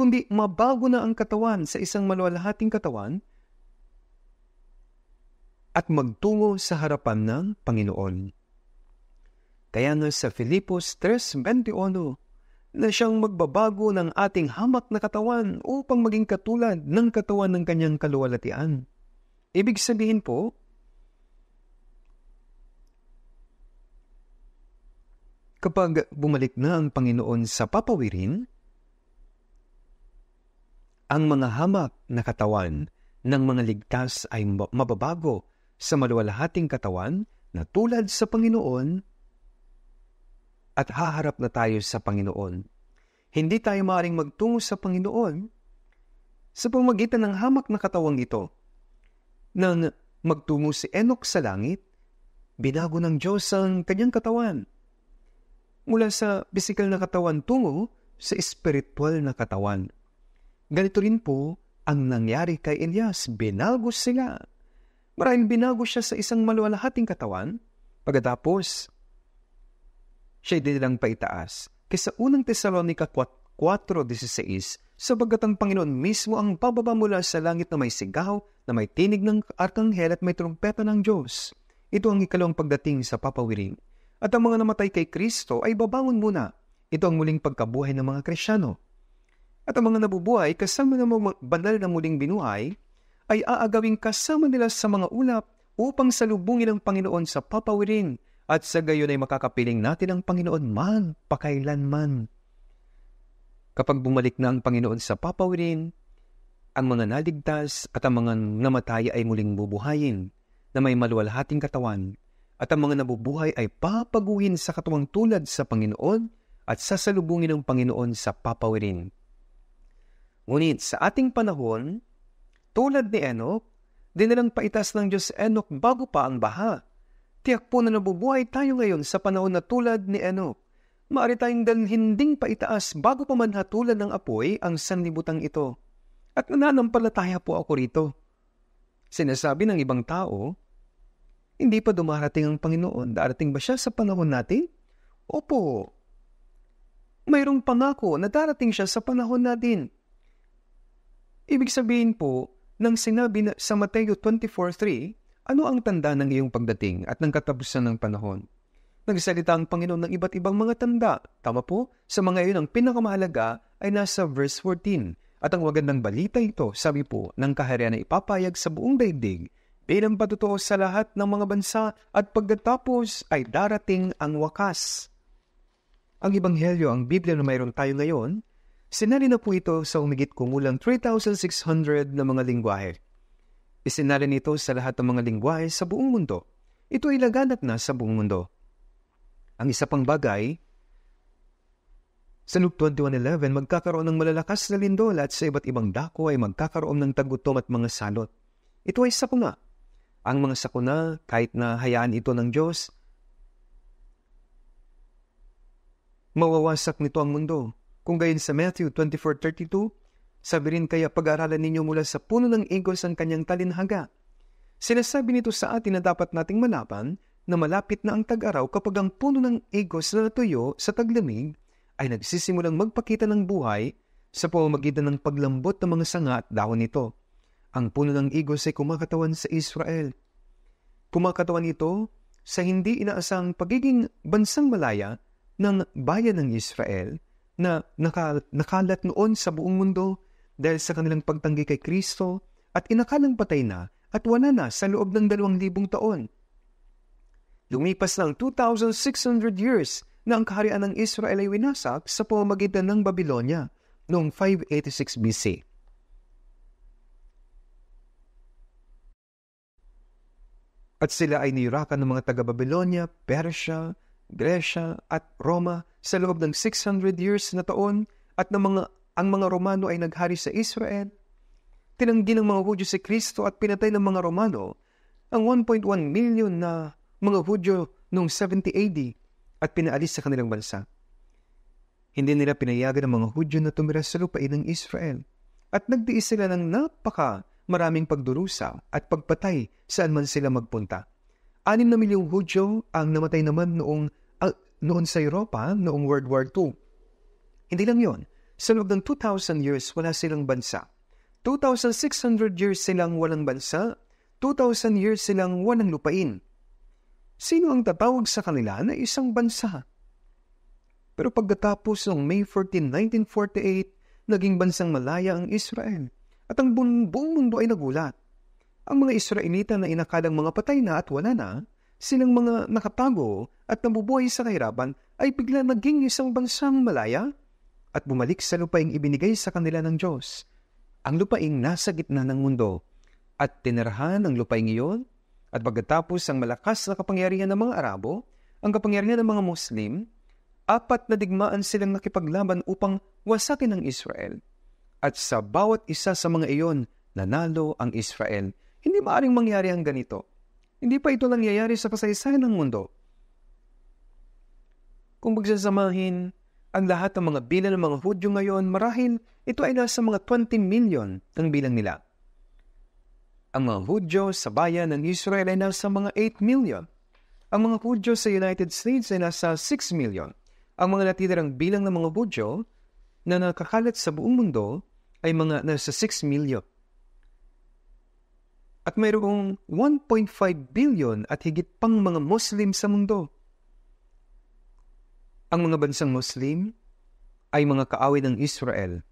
kundi mabago na ang katawan sa isang maluwalhating katawan at magtungo sa harapan ng Panginoon. Kaya nga sa Filipos 3.21 na siyang magbabago ng ating hamak na katawan upang maging katulad ng katawan ng kanyang kaluwalatian. Ibig sabihin po, kapag bumalik na ang Panginoon sa papawirin, ang mga hamak na katawan ng mga ligtas ay mababago sa maluwalhating katawan na tulad sa Panginoon at haharap na tayo sa Panginoon. Hindi tayo maaaring magtungo sa Panginoon sa pamagitan ng hamak na katawang ito. Nang magtungo si Enoch sa langit, binago ng Diyos ang kanyang katawan. Mula sa bisikal na katawan tungo sa spiritual na katawan. Ganito rin po ang nangyari kay Elias. Binagos sila. Marahil binagos siya sa isang maluwalhating katawan. Pagkatapos, siya dinilang paitaas. Kaysa unang Tesalonica 4.16, sabagat ang Panginoon mismo ang bababa mula sa langit na may sigaw, na may tinig ng arkanghel at may trumpeta ng Diyos. Ito ang ikalawang pagdating sa papawiring. At ang mga namatay kay Kristo ay babangon muna. Ito ang muling pagkabuhay ng mga Krisyano. At ang mga nabubuhay kasama ng mga banal na muling binuhay ay aagawing kasama nila sa mga ulap upang salubungin ang Panginoon sa papawirin at sa gayon ay makakapiling natin ang Panginoon man, pakailanman. Kapag bumalik na ang Panginoon sa papawirin, ang mga naligtas at ang mga namatay ay muling bubuhayin na may maluwalhating katawan at ang mga nabubuhay ay papaguhin sa katuwang tulad sa Panginoon at sasalubungin ng Panginoon sa papawirin. Ngunit sa ating panahon, tulad ni Enoch, dinalang paitas ng Diyos Enoch bago pa ang baha. Tiyak po na nabubuhay tayo ngayon sa panahon na tulad ni Enoch. Maari tayong dalhin ding paitaas bago pa man hatulan ng apoy ang sanlibutang ito. At nananampalataya po ako rito. Sinasabi ng ibang tao, hindi pa dumarating ang Panginoon. Darating ba siya sa panahon natin? Opo. Mayroong pangako na darating siya sa panahon natin. Ibig sabihin po, nang sinabi na sa Mateo 24.3, ano ang tanda ng iyong pagdating at ng katapusan ng panahon? Nagsalita ang Panginoon ng iba't ibang mga tanda. Tama po, sa mga iyon ang pinakamahalaga ay nasa verse 14. At ang magandang balita ito, sabi po, ng kaharian ay ipapayag sa buong daigdig bilang patutuo sa lahat ng mga bansa at pagkatapos ay darating ang wakas. Ang Ebanghelyo, ang Biblia na mayroon tayo ngayon, Sinali na po ito sa umigit kumulang 3,600 na mga lingwahe. Isinali nito sa lahat ng mga lingwahe sa buong mundo. Ito ay laganap na sa buong mundo. Ang isa pang bagay, sa Luke 21.11, magkakaroon ng malalakas na lindol at sa iba't ibang dako ay magkakaroon ng tagutom at mga salot. Ito ay sakuna. Ang mga sakuna, kahit na hayaan ito ng Diyos, mawawasak nito ang mundo kung gayon sa Matthew 24.32, sabi rin kaya pag-aralan ninyo mula sa puno ng igos ang kanyang talinhaga. Sinasabi nito sa atin na dapat nating malapan na malapit na ang tag-araw kapag ang puno ng igos na natuyo sa taglamig ay nagsisimulang magpakita ng buhay sa pamamagitan ng paglambot ng mga sanga at dahon nito. Ang puno ng igos ay kumakatawan sa Israel. Kumakatawan ito sa hindi inaasang pagiging bansang malaya ng bayan ng Israel – na naka, nakalat noon sa buong mundo dahil sa kanilang pagtanggi kay Kristo at inakalang patay na at wala na sa loob ng dalawang libong taon. Lumipas ng 2,600 years na ang kaharian ng Israel ay winasak sa pamamagitan ng Babylonia noong 586 BC. At sila ay nirakan ng mga taga-Babylonia, Persia, Gresya at Roma sa loob ng 600 years na taon at ng mga, ang mga Romano ay naghari sa Israel, tinanggi ng mga Hudyo si Kristo at pinatay ng mga Romano ang 1.1 million na mga Hudyo noong 70 AD at pinaalis sa kanilang bansa. Hindi nila pinayagan ang mga Hudyo na tumira sa lupain ng Israel at nagdiis sila ng napaka maraming pagdurusa at pagpatay saan man sila magpunta. 6 na milyong Hudyo ang namatay naman noong, uh, noon sa Europa noong World War II. Hindi lang yon, sa loob ng 2,000 years wala silang bansa. 2,600 years silang walang bansa, 2,000 years silang walang lupain. Sino ang tatawag sa kanila na isang bansa? Pero pagkatapos ng May 14, 1948, naging bansang malaya ang Israel at ang buong mundo ay nagulat. Ang mga Israelita na inakalang mga patay na at wala na, silang mga nakatago at nabubuhay sa kahirapan ay bigla naging isang bansang malaya at bumalik sa lupaing ibinigay sa kanila ng Diyos. Ang lupaing nasa gitna ng mundo at tinerahan ang lupaing iyon at pagkatapos ang malakas na kapangyarihan ng mga Arabo, ang kapangyarihan ng mga Muslim, apat na digmaan silang nakipaglaban upang wasakin ang Israel. At sa bawat isa sa mga iyon, nanalo ang Israel hindi maaring mangyari ang ganito. Hindi pa ito nangyayari sa kasaysayan ng mundo. Kung magsasamahin ang lahat ng mga bilang ng mga Hudyo ngayon, marahil ito ay nasa mga 20 million ang bilang nila. Ang mga Hudyo sa bayan ng Israel ay nasa mga 8 million. Ang mga Hudyo sa United States ay nasa 6 million. Ang mga natitirang bilang ng mga Hudyo na nakakalat sa buong mundo ay mga nasa 6 million at mayroong 1.5 billion at higit pang mga Muslim sa mundo. Ang mga bansang Muslim ay mga kaaway ng Israel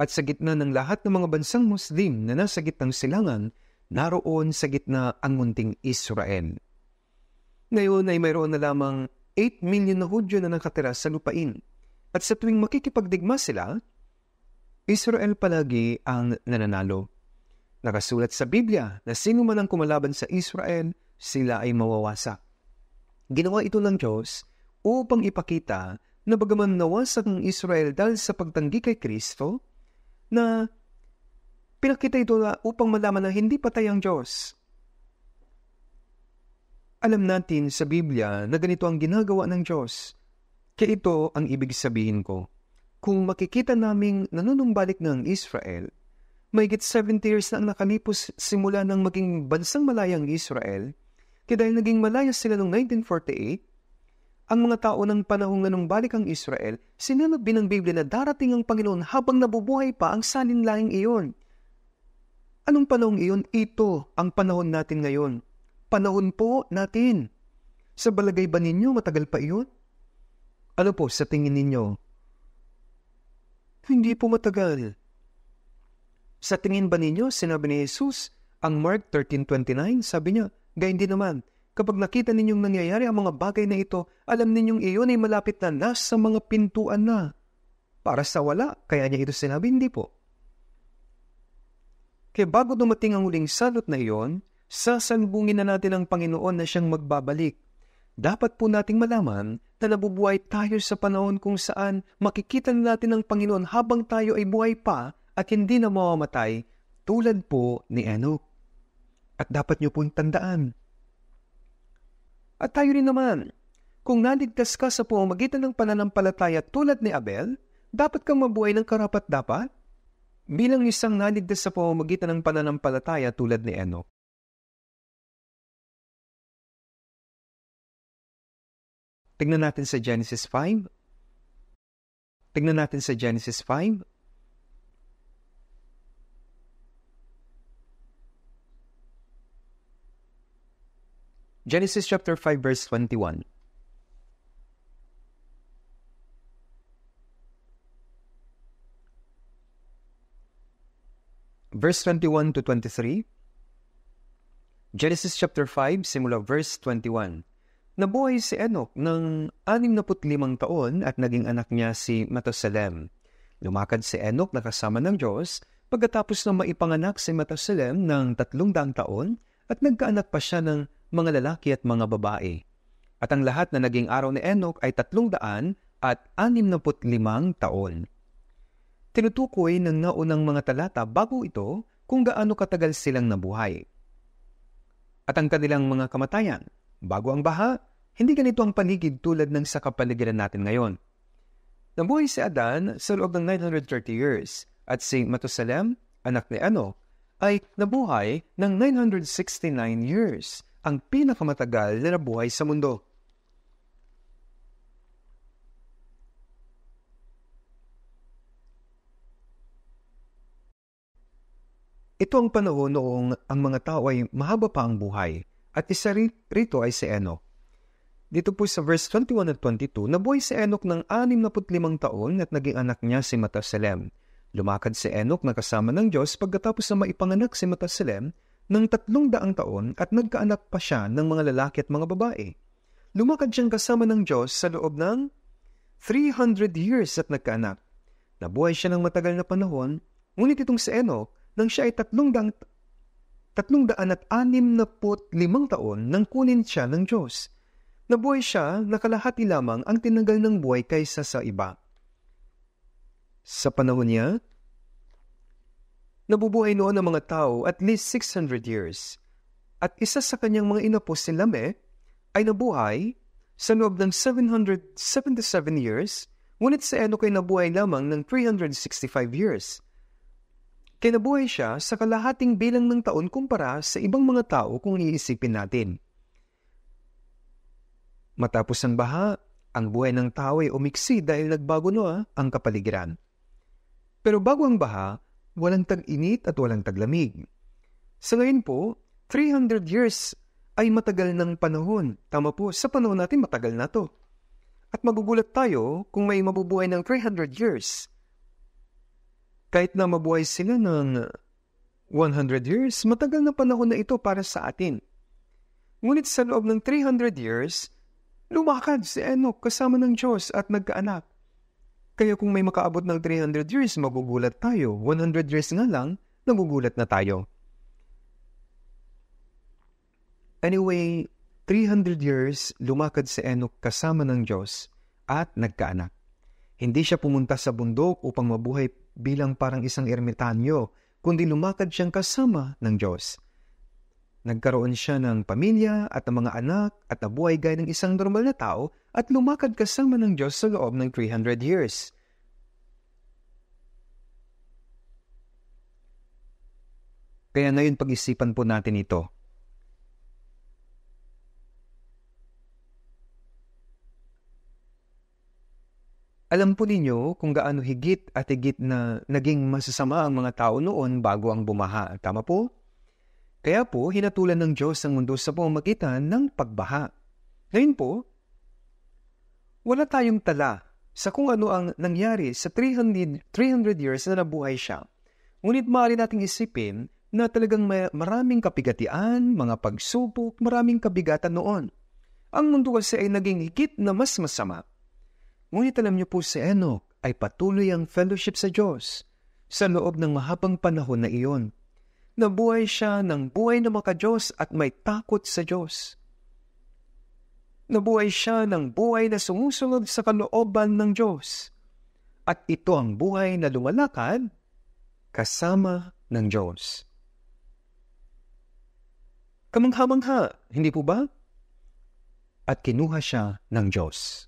at sa gitna ng lahat ng mga bansang Muslim na nasa gitnang silangan, naroon sa gitna ang munting Israel. Ngayon ay mayroon na lamang 8 million na Hudyo na nakatira sa lupain. At sa tuwing makikipagdigma sila, Israel palagi ang nananalo. Nakasulat sa Biblia na sino man ang kumalaban sa Israel, sila ay mawawasak. Ginawa ito ng Diyos upang ipakita na bagaman nawasak ng Israel dahil sa pagtanggi kay Kristo, na pinakita ito na upang malaman na hindi patay ang Diyos. Alam natin sa Biblia na ganito ang ginagawa ng Diyos. Kaya ito ang ibig sabihin ko. Kung makikita naming nanunumbalik ng Israel may git 70 years na ang nakalipos simula ng maging bansang malayang Israel, kaya dahil naging malaya sila noong 1948, ang mga tao ng panahong nanong balik ang Israel, sinabi ng Biblia na darating ang Panginoon habang nabubuhay pa ang sanin laing iyon. Anong panahon iyon? Ito ang panahon natin ngayon. Panahon po natin. Sa balagay ba ninyo matagal pa iyon? Ano po sa tingin ninyo? Hindi po matagal. Sa tingin ba ninyo, sinabi ni Jesus, ang Mark 13.29, sabi niya, gayon din naman, kapag nakita ninyong nangyayari ang mga bagay na ito, alam ninyong iyon ay malapit na nasa mga pintuan na. Para sa wala, kaya niya ito sinabi, hindi po. Kaya bago dumating ang huling salot na iyon, sasalubungin na natin ang Panginoon na siyang magbabalik. Dapat po nating malaman na nabubuhay tayo sa panahon kung saan makikita natin ang Panginoon habang tayo ay buhay pa at hindi na mamamatay tulad po ni Enoch. At dapat niyo pong tandaan. At tayo rin naman, kung naligtas ka sa pumagitan ng pananampalataya tulad ni Abel, dapat kang mabuhay ng karapat-dapat bilang isang naligtas sa pamamagitan ng pananampalataya tulad ni Enoch. Tingnan natin sa Genesis 5. Tingnan natin sa Genesis 5, Genesis chapter 5 verse 21. Verse 21 to 23. Genesis chapter 5 simula verse 21. Nabuhay si Enoch ng 65 taon at naging anak niya si Matusalem. Lumakad si Enoch na kasama ng Diyos pagkatapos na maipanganak si Matusalem ng 300 taon at nagkaanak pa siya ng mga lalaki at mga babae. At ang lahat na naging araw ni Enoch ay tatlong at anim taon. Tinutukoy ng naunang mga talata bago ito kung gaano katagal silang nabuhay. At ang kanilang mga kamatayan, bago ang baha, hindi ganito ang paligid tulad ng sa kapaligiran natin ngayon. Nabuhay si Adan sa loob ng 930 years at si Matusalem, anak ni Enoch, ay nabuhay ng 969 years ang pinakamatagal na nabuhay sa mundo. Ito ang panahon noong ang mga tao ay mahaba pa ang buhay at isa rito ay si Enoch. Dito po sa verse 21 at 22, nabuhay si Enoch ng 65 taon at naging anak niya si Mataselem. Lumakad si Enoch na kasama ng Diyos pagkatapos na maipanganak si Mataselem ng tatlong daang taon at nagkaanak pa siya ng mga lalaki at mga babae. Lumakad siyang kasama ng Diyos sa loob ng 300 years at nagkaanak. Nabuhay siya ng matagal na panahon, ngunit itong si Enoch, nang siya ay tatlong daang tatlong daan at anim na put limang taon nang kunin siya ng Diyos. Nabuhay siya na kalahati lamang ang tinagal ng buhay kaysa sa iba. Sa panahon niya, nabubuhay noon ang mga tao at least 600 years. At isa sa kanyang mga inapo si Lame ay nabuhay sa loob ng 777 years, ngunit si Enoch ay nabuhay lamang ng 365 years. Kinabuhay siya sa kalahating bilang ng taon kumpara sa ibang mga tao kung iisipin natin. Matapos ang baha, ang buhay ng tao ay umiksi dahil nagbago na ang kapaligiran. Pero bago ang baha, walang tag-init at walang taglamig. Sa ngayon po, 300 years ay matagal ng panahon. Tama po, sa panahon natin matagal na to. At magugulat tayo kung may mabubuhay ng 300 years. Kahit na mabuhay sila ng 100 years, matagal na panahon na ito para sa atin. Ngunit sa loob ng 300 years, lumakad si Enoch kasama ng Diyos at nagkaanak. Kaya kung may makaabot ng 300 years, magugulat tayo. 100 years nga lang, nagugulat na tayo. Anyway, 300 years lumakad si Enoch kasama ng Diyos at nagkaanak. Hindi siya pumunta sa bundok upang mabuhay bilang parang isang ermitanyo, kundi lumakad siyang kasama ng Diyos. Nagkaroon siya ng pamilya at ng mga anak at nabuhay gaya ng isang normal na tao at lumakad kasama ng Diyos sa loob ng 300 years. Kaya ngayon pag-isipan po natin ito. Alam po ninyo kung gaano higit at higit na naging masasama ang mga tao noon bago ang bumaha. Tama po? Kaya po, hinatulan ng Diyos ang mundo sa pamamagitan ng pagbaha. Ngayon po, wala tayong tala sa kung ano ang nangyari sa 300, 300 years na nabuhay siya. Ngunit maaari nating isipin na talagang maraming kapigatian, mga pagsubok, maraming kabigatan noon. Ang mundo kasi ay naging higit na mas masama. Ngunit alam niyo po si Enoch ay patuloy ang fellowship sa Diyos sa loob ng mahabang panahon na iyon. Nabuhay siya ng buhay na makadiyos at may takot sa Diyos. Nabuhay siya ng buhay na sumusunod sa kalooban ng Diyos. At ito ang buhay na lumalakad kasama ng Diyos. Kamangha-mangha, hindi po ba? At kinuha siya ng Diyos.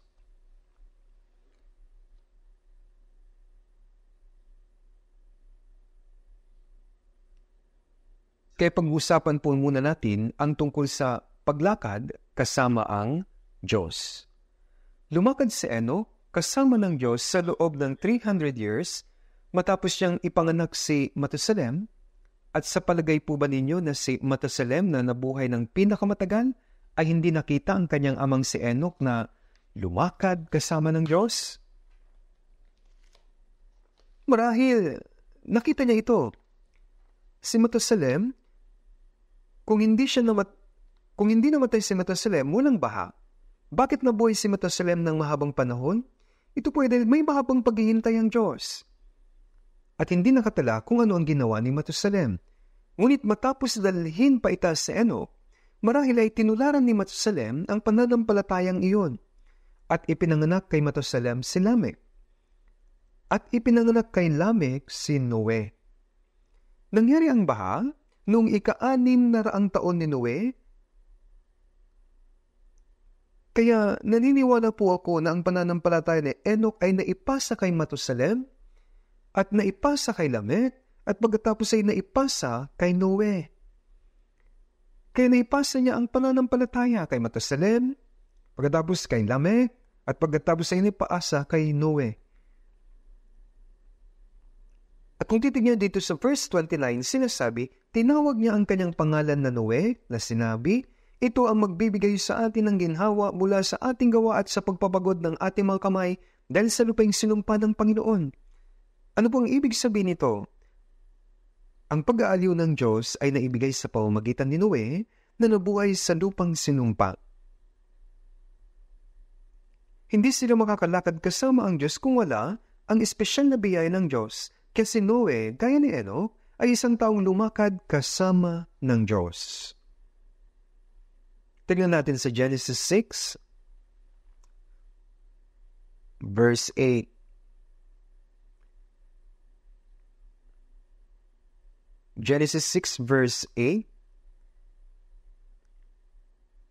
Kaya pag-usapan po muna natin ang tungkol sa paglakad kasama ang Diyos. Lumakad si Enoch kasama ng Diyos sa loob ng 300 years matapos siyang ipanganak si Matusalem at sa palagay po ba ninyo na si Matusalem na nabuhay ng pinakamatagal ay hindi nakita ang kanyang amang si Enoch na lumakad kasama ng Diyos? Marahil nakita niya ito. Si Matusalem kung hindi siya namat kung hindi namatay si Matasalem, walang baha. Bakit nabuhay si Matasalem ng mahabang panahon? Ito po ay dahil may mahabang paghihintay ang Diyos. At hindi nakatala kung ano ang ginawa ni Matusalem. Ngunit matapos dalhin pa itaas sa Eno, marahil ay tinularan ni Matusalem ang pananampalatayang iyon at ipinanganak kay Matusalem si Lamek at ipinanganak kay Lamek si Noe. Nangyari ang baha noong ika-anim na raang taon ni Noe? Kaya naniniwala po ako na ang pananampalataya ni Enoch ay naipasa kay Matusalem at naipasa kay Lamet at pagkatapos ay naipasa kay Noe. Kaya naipasa niya ang pananampalataya kay Matusalem, pagkatapos kay Lamek at pagkatapos ay naipasa kay Noe. At kung titignan dito sa verse 29, sinasabi, Tinawag niya ang kanyang pangalan na Noe na sinabi, ito ang magbibigay sa atin ng ginhawa mula sa ating gawa at sa pagpapagod ng ating mga kamay dahil sa lupaing sinumpa ng Panginoon. Ano pong ibig sabihin nito? Ang pag-aaliw ng Diyos ay naibigay sa pamamagitan ni Noe na nabuhay sa lupang sinumpa. Hindi sila makakalakad kasama ang Diyos kung wala ang espesyal na biyaya ng Diyos kasi Noe, gaya ni Enoch, ay isang taong lumakad kasama ng Diyos. Tignan natin sa Genesis 6, verse 8. Genesis 6 verse 8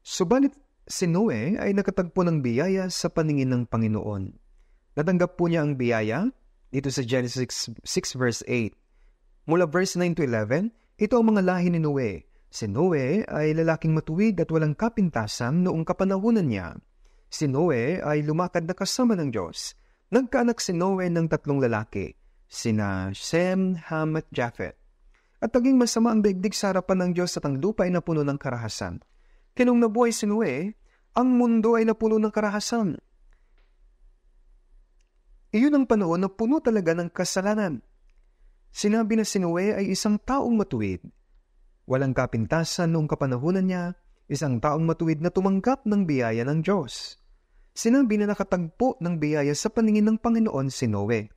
Subalit si Noe ay nakatagpo ng biyaya sa paningin ng Panginoon. Natanggap po niya ang biyaya dito sa Genesis 6, 6 verse 8 Mula verse 9 to 11, ito ang mga lahi ni Noe. Si Noe ay lalaking matuwid at walang kapintasan noong kapanahunan niya. Si Noe ay lumakad na kasama ng Diyos. Nagkaanak si Noe ng tatlong lalaki, sina Sem, Ham at Japhet. At naging masama ang daigdig sa harapan ng Diyos at ang lupa ay napuno ng karahasan. Kinung nabuhay si Noe, ang mundo ay napuno ng karahasan. Iyon ang panahon na puno talaga ng kasalanan. Sinabi na si Noe ay isang taong matuwid. Walang kapintasan noong kapanahunan niya, isang taong matuwid na tumanggap ng biyaya ng Diyos. Sinabi na nakatagpo ng biyaya sa paningin ng Panginoon si Noe.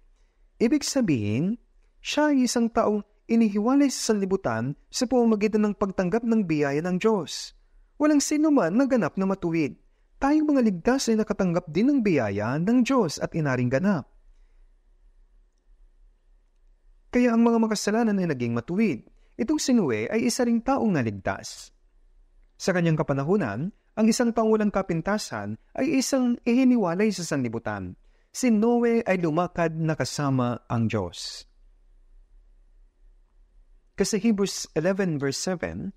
Ibig sabihin, siya ay isang taong inihiwalay sa sanlibutan sa pumamagitan ng pagtanggap ng biyaya ng Diyos. Walang sino man ganap na matuwid. Tayong mga ligtas ay nakatanggap din ng biyaya ng Diyos at inaring ganap. Kaya ang mga makasalanan ay naging matuwid. Itong si Noe ay isa ring taong naligtas. Sa kanyang kapanahunan, ang isang pangulang kapintasan ay isang ihiniwalay sa sanlibutan. Si Noe ay lumakad na kasama ang Diyos. Kasi Hebrews 11 verse 7,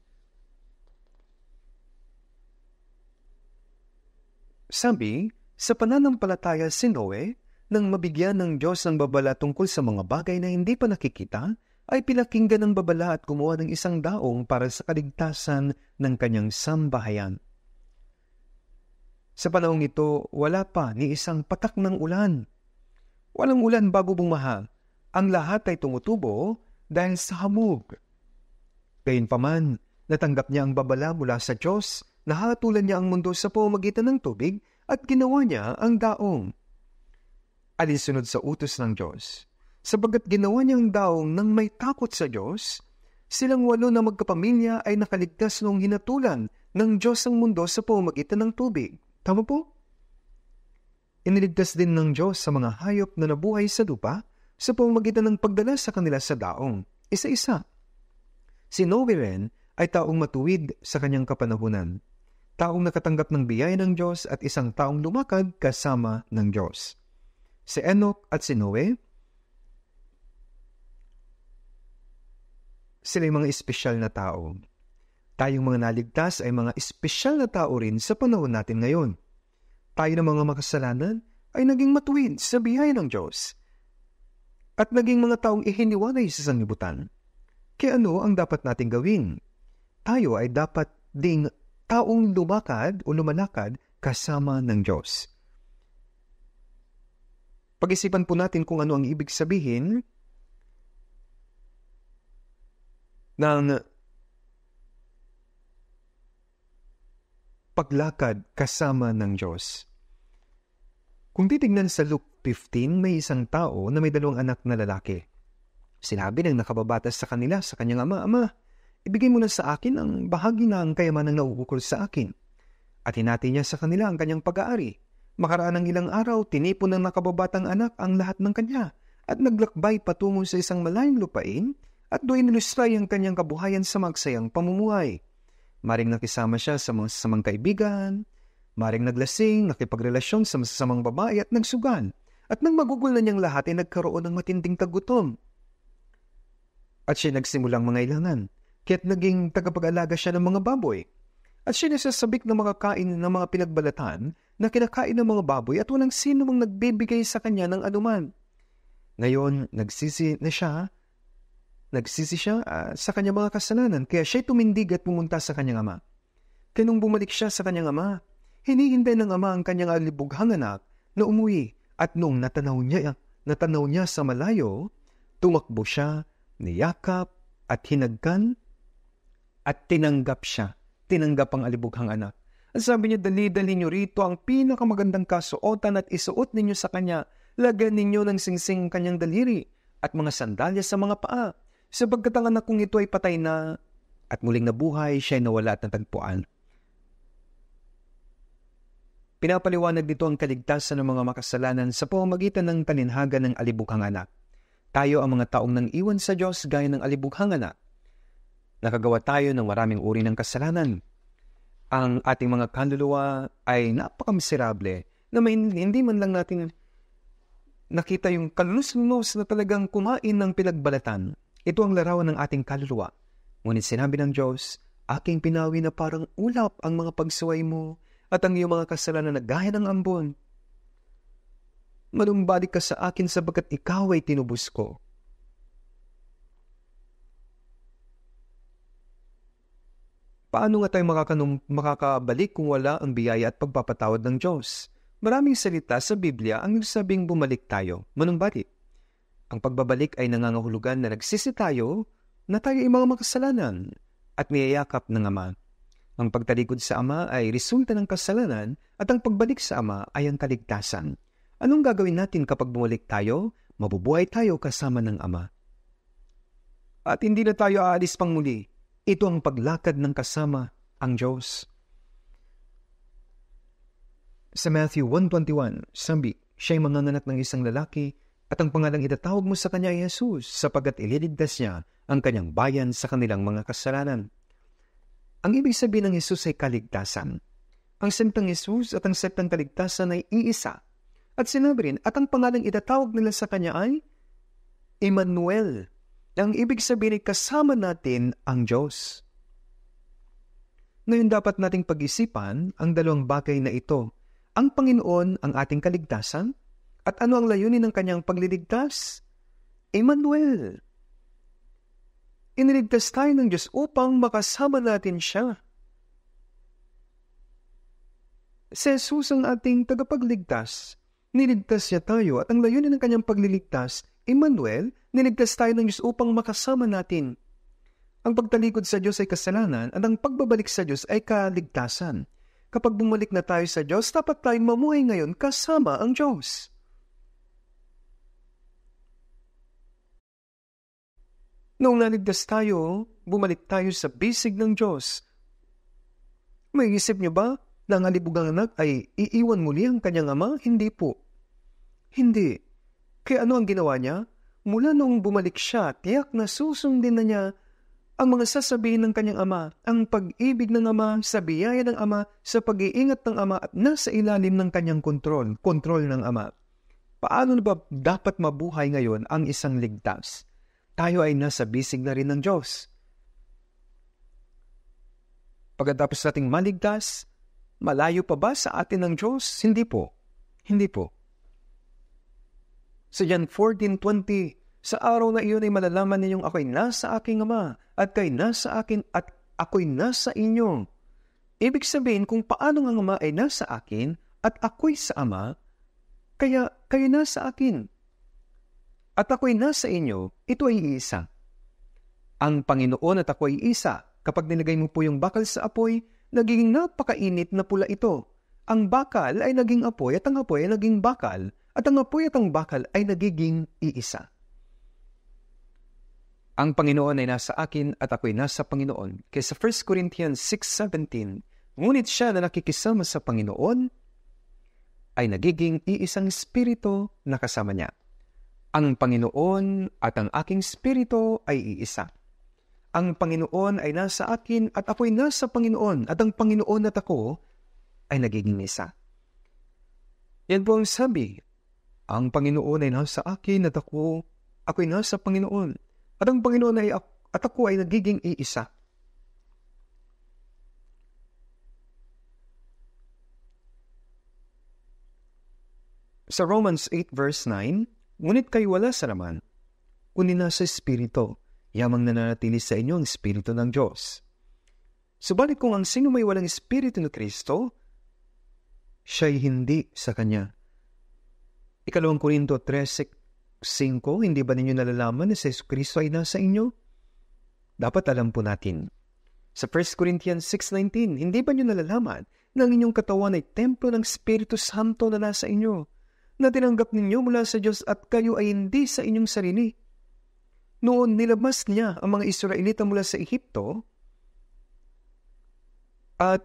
Sabi, sa pananampalataya si Noe, nang mabigyan ng Diyos ng babala tungkol sa mga bagay na hindi pa nakikita, ay pinakinggan ng babala at kumuha ng isang daong para sa kaligtasan ng kanyang sambahayan. Sa panahong ito, wala pa ni isang patak ng ulan. Walang ulan bago bumaha. Ang lahat ay tumutubo dahil sa hamog. Gayunpaman, natanggap niya ang babala mula sa Diyos, nahatulan niya ang mundo sa pamagitan ng tubig at ginawa niya ang daong alinsunod sa utos ng Diyos. Sabagat ginawa niyang daong nang may takot sa Diyos, silang walo na magkapamilya ay nakaligtas noong hinatulan ng Diyos ang mundo sa pamamagitan ng tubig. Tama po? Iniligtas din ng Diyos sa mga hayop na nabuhay sa lupa sa pamamagitan ng pagdala sa kanila sa daong, isa-isa. Si Noe rin ay taong matuwid sa kanyang kapanahunan, taong nakatanggap ng biyaya ng Diyos at isang taong lumakad kasama ng Diyos si Enoch at si Noe, sila yung mga espesyal na tao. Tayong mga naligtas ay mga espesyal na tao rin sa panahon natin ngayon. Tayo ng mga makasalanan ay naging matuwid sa biyaya ng Diyos at naging mga taong ihiniwalay sa sanlibutan. Kaya ano ang dapat nating gawin? Tayo ay dapat ding taong lumakad o lumalakad kasama ng Diyos. Pag-isipan po natin kung ano ang ibig sabihin ng paglakad kasama ng Diyos. Kung titignan sa Luke 15, may isang tao na may dalawang anak na lalaki. Sinabi ng nakababatas sa kanila sa kanyang ama, Ama, ibigay mo na sa akin ang bahagi ng ang kayamanang nauukol sa akin. At hinati niya sa kanila ang kanyang pag-aari. Makaraan ng ilang araw, tinipon ng nakababatang anak ang lahat ng kanya at naglakbay patungo sa isang malayong lupain at doon inilustray ang kanyang kabuhayan sa magsayang pamumuhay. Maring nakisama siya sa masasamang kaibigan, maring naglasing, nakipagrelasyon sa masasamang babae at nagsugan, at nang magugol na niyang lahat ay nagkaroon ng matinding kagutom. At siya nagsimulang mangailangan, kaya't naging tagapag-alaga siya ng mga baboy at sinasasabik ng mga kain ng mga pinagbalatan na kinakain ng mga baboy at walang sino mang nagbibigay sa kanya ng anuman. Ngayon, nagsisi na siya, nagsisi siya uh, sa kanyang mga kasalanan, kaya siya'y tumindig at pumunta sa kanyang ama. Kaya nung bumalik siya sa kanyang ama, hinihintay ng ama ang kanyang alibughang anak na umuwi at nung natanaw niya, natanaw niya sa malayo, tumakbo siya, niyakap at hinagkan at tinanggap siya tinanggap ang alibughang anak. At sabi niya, dali-dali niyo rito ang pinakamagandang kasuotan at isuot ninyo sa kanya. Lagyan ninyo ng singsing kanyang daliri at mga sandalya sa mga paa. Sabagkat ang anak kong ito ay patay na at muling nabuhay, siya siya'y nawala at natagpuan. Pinapaliwanag dito ang kaligtasan ng mga makasalanan sa pamamagitan ng talinhaga ng alibughang anak. Tayo ang mga taong nang iwan sa Diyos gaya ng alibughang anak nakagawa tayo ng maraming uri ng kasalanan. Ang ating mga kaluluwa ay napakamiserable na may, hindi man lang natin nakita yung kalulus-lulus na talagang kumain ng pinagbalatan. Ito ang larawan ng ating kaluluwa. Ngunit sinabi ng Diyos, aking pinawi na parang ulap ang mga pagsuway mo at ang iyong mga kasalanan na gaya ng ambon. Manumbalik ka sa akin sabagat ikaw ay tinubos ko. Paano nga tayo makakanum- makakabalik kung wala ang biyaya at pagpapatawad ng Diyos? Maraming salita sa Biblia ang nagsabing bumalik tayo. Manumbalik. Ang pagbabalik ay nangangahulugan na nagsisi tayo na tayo ay mga makasalanan at niyayakap ng Ama. Ang pagtalikod sa Ama ay resulta ng kasalanan at ang pagbalik sa Ama ay ang kaligtasan. Anong gagawin natin kapag bumalik tayo? Mabubuhay tayo kasama ng Ama. At hindi na tayo aalis pang muli ito ang paglakad ng kasama ang Diyos. Sa Matthew 1.21, sabi, siya'y manganganak ng isang lalaki at ang pangalang itatawag mo sa kanya ay Jesus sapagat ililigtas niya ang kanyang bayan sa kanilang mga kasalanan. Ang ibig sabihin ng Jesus ay kaligtasan. Ang sentang Jesus at ang sentang kaligtasan ay iisa. At sinabi rin, at ang pangalang itatawag nila sa kanya ay Emmanuel, ang ibig sabihin kasama natin ang Diyos. Ngayon dapat nating pag-isipan ang dalawang bagay na ito. Ang Panginoon ang ating kaligtasan at ano ang layunin ng kanyang pagliligtas? Emmanuel. Iniligtas tayo ng Diyos upang makasama natin siya. Si Jesus ang ating tagapagligtas. Niligtas niya tayo at ang layunin ng kanyang pagliligtas, Emmanuel, Niligtas tayo ng Diyos upang makasama natin. Ang pagtalikod sa Diyos ay kasalanan at ang pagbabalik sa Diyos ay kaligtasan. Kapag bumalik na tayo sa Diyos, dapat tayong mamuhay ngayon kasama ang Diyos. Noong naligtas tayo, bumalik tayo sa bisig ng Diyos. May isip niyo ba na ang alibugang anak ay iiwan muli ang kanyang ama? Hindi po. Hindi. Kaya ano ang ginawa niya? Mula noong bumalik siya, tiyak na susundin na niya ang mga sasabihin ng kanyang ama, ang pag-ibig ng ama, sa biyaya ng ama, sa pag-iingat ng ama at nasa ilalim ng kanyang kontrol, kontrol ng ama. Paano na ba dapat mabuhay ngayon ang isang ligtas? Tayo ay nasa bisig na rin ng Diyos. Pagkatapos nating maligtas, malayo pa ba sa atin ng Diyos? Hindi po. Hindi po. Sa John 14.20, Sa araw na iyon ay malalaman ninyong ako'y nasa aking Ama at kay nasa akin at ako'y nasa inyo. Ibig sabihin kung paano ang Ama ay nasa akin at ako'y sa Ama, kaya kayo nasa akin. At ako'y nasa inyo, ito ay isa. Ang Panginoon at ako'y isa. Kapag nilagay mo po yung bakal sa apoy, nagiging napakainit na pula ito. Ang bakal ay naging apoy at ang apoy ay naging bakal at ang apoy at ang bakal ay nagiging iisa. Ang Panginoon ay nasa akin at ako'y nasa Panginoon. sa 1 Corinthians 6.17, ngunit siya na nakikisama sa Panginoon ay nagiging iisang espiritu na kasama niya. Ang Panginoon at ang aking espiritu ay iisa. Ang Panginoon ay nasa akin at ako'y nasa Panginoon at ang Panginoon at ako ay nagiging isa. Yan po ang sabi ang Panginoon ay nasa akin at ako, ako ay nasa Panginoon. At ang Panginoon ay, at ako ay nagiging iisa. Sa Romans 8 verse 9, Ngunit kayo wala sa laman, kundi nasa Espiritu, yamang nananatili sa inyo ang Espiritu ng Diyos. Subalit kung ang sino may walang Espiritu ni Kristo, siya'y hindi sa Kanya. Ikalawang Korinto 3.5, hindi ba ninyo nalalaman na si Jesus Kristo ay nasa inyo? Dapat alam po natin. Sa 1 Corinthians 6.19, hindi ba ninyo nalalaman na ang inyong katawan ay templo ng Espiritu Santo na nasa inyo, na tinanggap ninyo mula sa Diyos at kayo ay hindi sa inyong sarili? Noon nilabas niya ang mga Israelita mula sa Ehipto at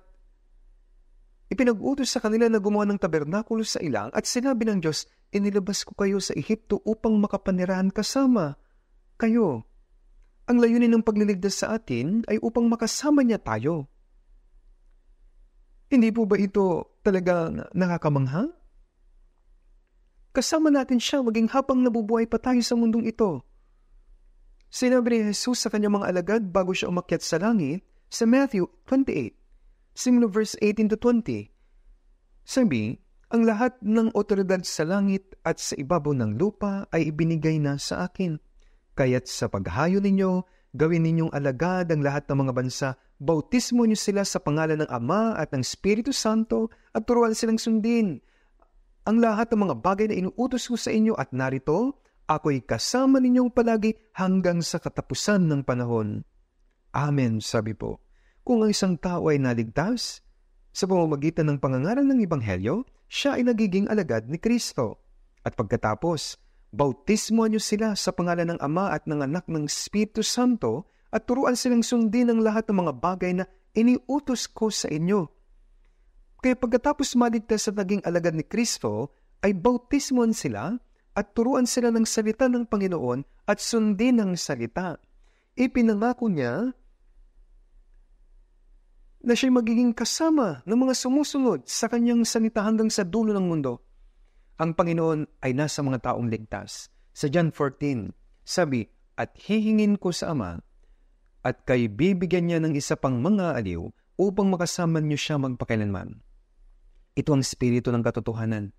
Ipinag-utos sa kanila na gumawa ng tabernakulo sa ilang at sinabi ng Diyos, Inilabas ko kayo sa Ehipto upang makapanirahan kasama kayo. Ang layunin ng pagliligtas sa atin ay upang makasama niya tayo. Hindi po ba ito talagang nakakamangha? Kasama natin siya maging habang nabubuhay pa tayo sa mundong ito. Sinabi ni Jesus sa kanyang mga alagad bago siya umakyat sa langit sa Matthew 28. Simula verse 18 to 20. Sabi, ang lahat ng otoridad sa langit at sa ibabaw ng lupa ay ibinigay na sa akin. Kaya't sa paghayo ninyo, gawin ninyong alagad ang lahat ng mga bansa, bautismo niyo sila sa pangalan ng Ama at ng Espiritu Santo at turuan silang sundin. Ang lahat ng mga bagay na inuutos ko sa inyo at narito, ako'y kasama ninyong palagi hanggang sa katapusan ng panahon. Amen, sabi po. Kung ang isang tao ay naligtas, sa pamamagitan ng pangangaral ng Ibanghelyo, siya ay nagiging alagad ni Kristo. At pagkatapos, bautismo niyo sila sa pangalan ng Ama at ng Anak ng Espiritu Santo at turuan silang sundin ang lahat ng mga bagay na iniutos ko sa inyo. Kaya pagkatapos maligtas sa naging alagad ni Kristo, ay bautismon sila at turuan sila ng salita ng Panginoon at sundin ang salita. Ipinangako niya na siya'y magiging kasama ng mga sumusunod sa kanyang sanita hanggang sa dulo ng mundo. Ang Panginoon ay nasa mga taong ligtas. Sa John 14, sabi, At hihingin ko sa Ama, at kay bibigyan niya ng isa pang mga aliw upang makasama niyo siya magpakailanman. Ito ang spirito ng katotohanan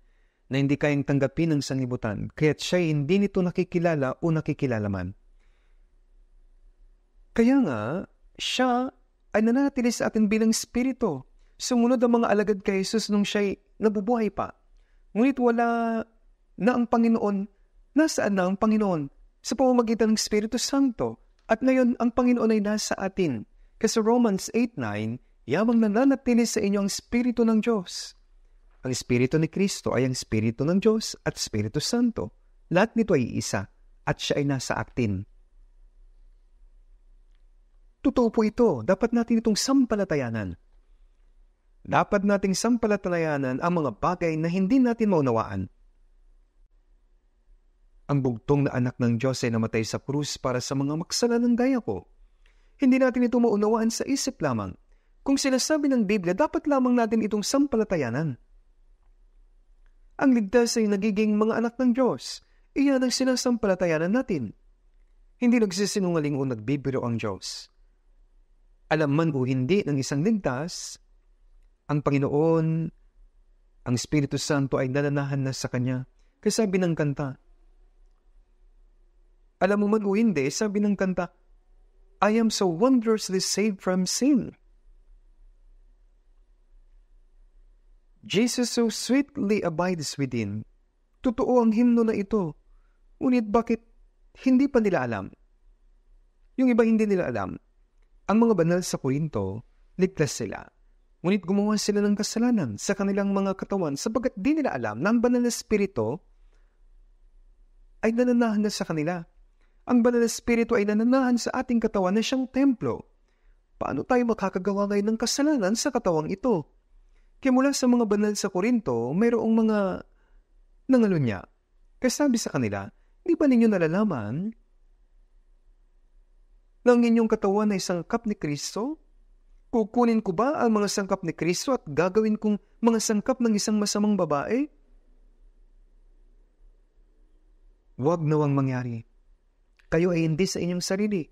na hindi kayang tanggapin ng sangibutan, kaya't siya hindi nito nakikilala o nakikilala man. Kaya nga, siya ay nanatili sa atin bilang spirito. Sumunod ang mga alagad kay Jesus nung siya'y nabubuhay pa. Ngunit wala na ang Panginoon. Nasaan na ang Panginoon? Sa pamamagitan ng Espiritu Santo. At ngayon, ang Panginoon ay nasa atin. Kasi Romans 8.9, Yamang nananatili sa inyo ang Espiritu ng Diyos. Ang Espiritu ni Kristo ay ang Espiritu ng Diyos at Espiritu Santo. Lahat nito ay isa at siya ay nasa atin. Totoo po ito. Dapat natin itong sampalatayanan. Dapat nating sampalatayanan ang mga bagay na hindi natin maunawaan. Ang bugtong na anak ng Diyos ay namatay sa krus para sa mga maksala ng gaya ko. Hindi natin ito maunawaan sa isip lamang. Kung sinasabi ng Biblia, dapat lamang natin itong sampalatayanan. Ang ligtas ay nagiging mga anak ng Diyos. Iyan ang sinasampalatayanan natin. Hindi nagsisinungaling o nagbibiro ang Diyos alam man o hindi ng isang ligtas, ang Panginoon, ang Espiritu Santo ay nananahan na sa Kanya. Kasi sabi ng kanta, alam mo man o hindi, sabi ng kanta, I am so wondrously saved from sin. Jesus so sweetly abides within. Totoo ang himno na ito. Ngunit bakit hindi pa nila alam? Yung iba hindi nila alam. Ang mga banal sa Korinto, ligtas sila. Ngunit gumawa sila ng kasalanan sa kanilang mga katawan sabagat di nila alam na ang banal na spirito ay nananahan na sa kanila. Ang banal na spirito ay nananahan sa ating katawan na siyang templo. Paano tayo makakagawa ngayon ng kasalanan sa katawang ito? Kaya mula sa mga banal sa Korinto, mayroong mga nangalunya. Kasabi sa kanila, di ba ninyo nalalaman ng inyong katawan ay sangkap ni Kristo? Kukunin ko ba ang mga sangkap ni Kristo at gagawin kong mga sangkap ng isang masamang babae? Huwag nawang mangyari. Kayo ay hindi sa inyong sarili.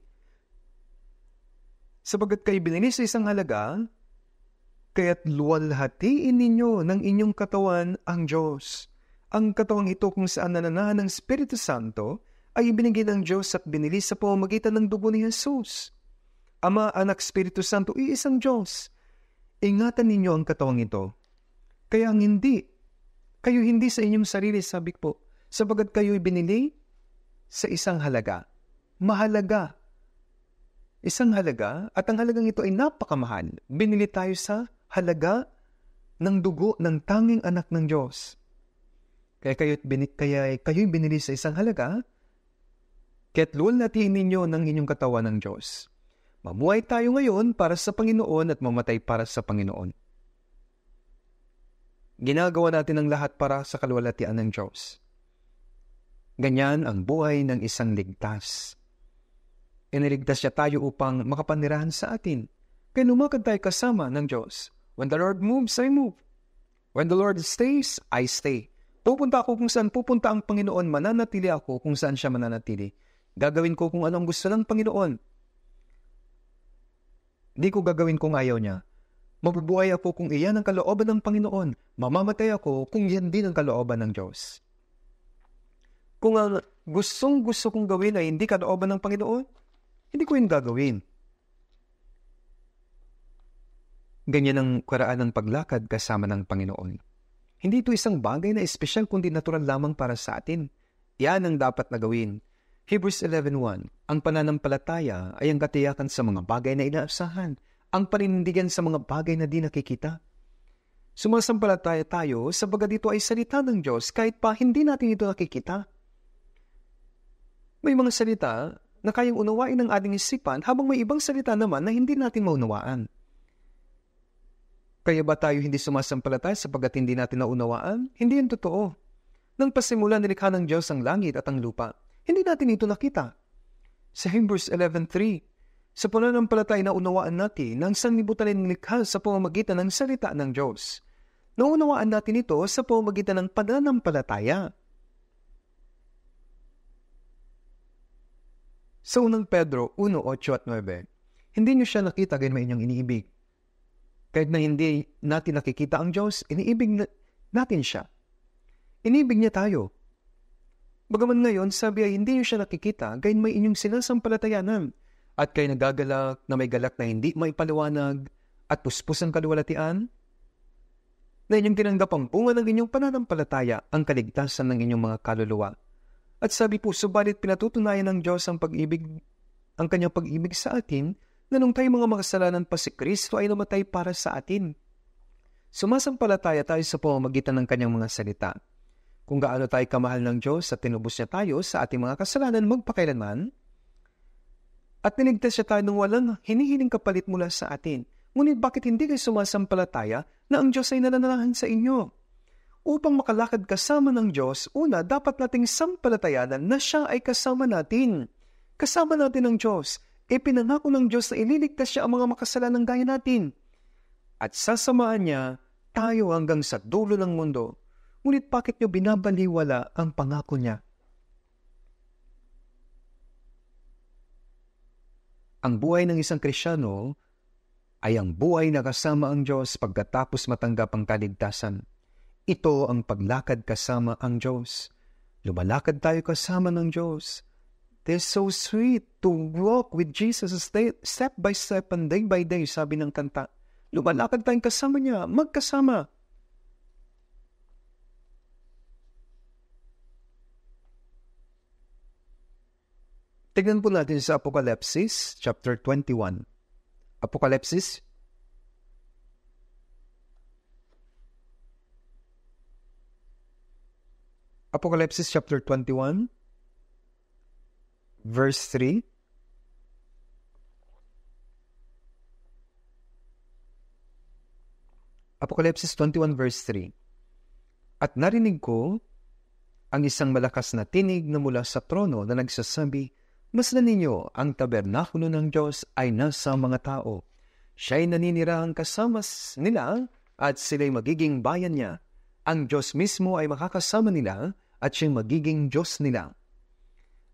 Sabagat kayo bininis sa isang halaga, kaya't luwalhatiin ninyo ng inyong katawan ang Diyos. Ang katawang ito kung saan nananahan ng Espiritu Santo ay ibinigay ng Diyos at binili sa pamamagitan ng dugo ni Jesus. Ama, Anak, Espiritu Santo, iisang Diyos. Ingatan ninyo ang katawang ito. Kaya ang hindi, kayo hindi sa inyong sarili, sabi po, sabagat kayo'y binili sa isang halaga. Mahalaga. Isang halaga, at ang halagang ito ay napakamahal. Binili tayo sa halaga ng dugo ng tanging anak ng Diyos. Kaya kayo, bin, kaya kayo'y binili sa isang halaga, Kaya't natin ninyo ng inyong katawan ng Diyos. Mabuhay tayo ngayon para sa Panginoon at mamatay para sa Panginoon. Ginagawa natin ang lahat para sa kalwalatian ng Diyos. Ganyan ang buhay ng isang ligtas. Iniligtas siya tayo upang makapanirahan sa atin. Kaya lumakad tayo kasama ng Diyos. When the Lord moves, I move. When the Lord stays, I stay. Pupunta ako kung saan pupunta ang Panginoon, mananatili ako kung saan siya mananatili Gagawin ko kung ano ang gusto ng Panginoon. Hindi ko gagawin kung ayaw niya. Mabubuhay ako kung iyan ang kalooban ng Panginoon. Mamamatay ako kung yan din ang kalooban ng Diyos. Kung ang gustong gusto kong gawin ay hindi kalooban ng Panginoon, hindi ko yun gagawin. Ganyan ang karaan ng paglakad kasama ng Panginoon. Hindi ito isang bagay na espesyal kundi natural lamang para sa atin. Yan ang dapat na gawin. Hebrews 11.1 Ang pananampalataya ay ang katiyakan sa mga bagay na inaasahan, ang paninindigan sa mga bagay na di nakikita. Sumasampalataya tayo sabagat dito ay salita ng Diyos kahit pa hindi natin ito nakikita. May mga salita na kayang unawain ng ating isipan habang may ibang salita naman na hindi natin maunawaan. Kaya ba tayo hindi sumasampalataya sapagat hindi natin naunawaan? Hindi yan totoo. Nang pasimula nilikha ng Diyos ang langit at ang lupa, hindi natin ito nakita. Sa Hebrews 11.3, sa pananampalatay na unawaan natin ng sanlibutan ng likha sa pamamagitan ng salita ng Diyos. Naunawaan natin ito sa pamamagitan ng pananampalataya. Sa unang Pedro 1.8 at 9, hindi niyo siya nakita ganyan inyong iniibig. Kahit na hindi natin nakikita ang Diyos, iniibig natin siya. Iniibig niya tayo. Bagaman ngayon, sabi ay hindi niyo siya nakikita, gayon may inyong sinasampalatayanan. At kay nagagalak na may galak na hindi maipaliwanag at puspos ang kaluwalatian? Na inyong tinanggap ang bunga ng inyong pananampalataya ang kaligtasan ng inyong mga kaluluwa. At sabi po, subalit pinatutunayan ng Diyos ang pag-ibig, ang kanyang pag-ibig sa atin, na nung tayo mga makasalanan pa si Kristo ay namatay para sa atin. Sumasampalataya tayo sa pamamagitan ng kanyang mga salita kung gaano tayo kamahal ng Diyos at tinubos niya tayo sa ating mga kasalanan magpakailanman, at niligtas siya tayo ng walang hinihiling kapalit mula sa atin. Ngunit bakit hindi kayo sumasampalataya na ang Diyos ay nananahan sa inyo? Upang makalakad kasama ng Diyos, una, dapat nating sampalatayanan na siya ay kasama natin. Kasama natin ang Diyos. Ipinangako ng Diyos na ililigtas siya ang mga makasalanang gaya natin. At sasamahan niya tayo hanggang sa dulo ng mundo. Ngunit bakit niyo binabaliwala ang pangako niya? Ang buhay ng isang Krisyano ay ang buhay na kasama ang Diyos pagkatapos matanggap ang kaligtasan. Ito ang paglakad kasama ang Diyos. Lumalakad tayo kasama ng Diyos. They're so sweet to walk with Jesus step by step and day by day, sabi ng kanta. Lumalakad tayong kasama niya, magkasama. Tignan po natin sa Apokalipsis chapter 21. Apokalipsis Apokalipsis chapter 21 verse 3 Apokalipsis 21 verse 3 At narinig ko ang isang malakas na tinig na mula sa trono na nagsasabi, Masdan ninyo, ang tabernakulo ng Diyos ay nasa mga tao. Siya'y naninirahan kasama nila at sila'y magiging bayan niya. Ang Diyos mismo ay makakasama nila at siya'y magiging Diyos nila.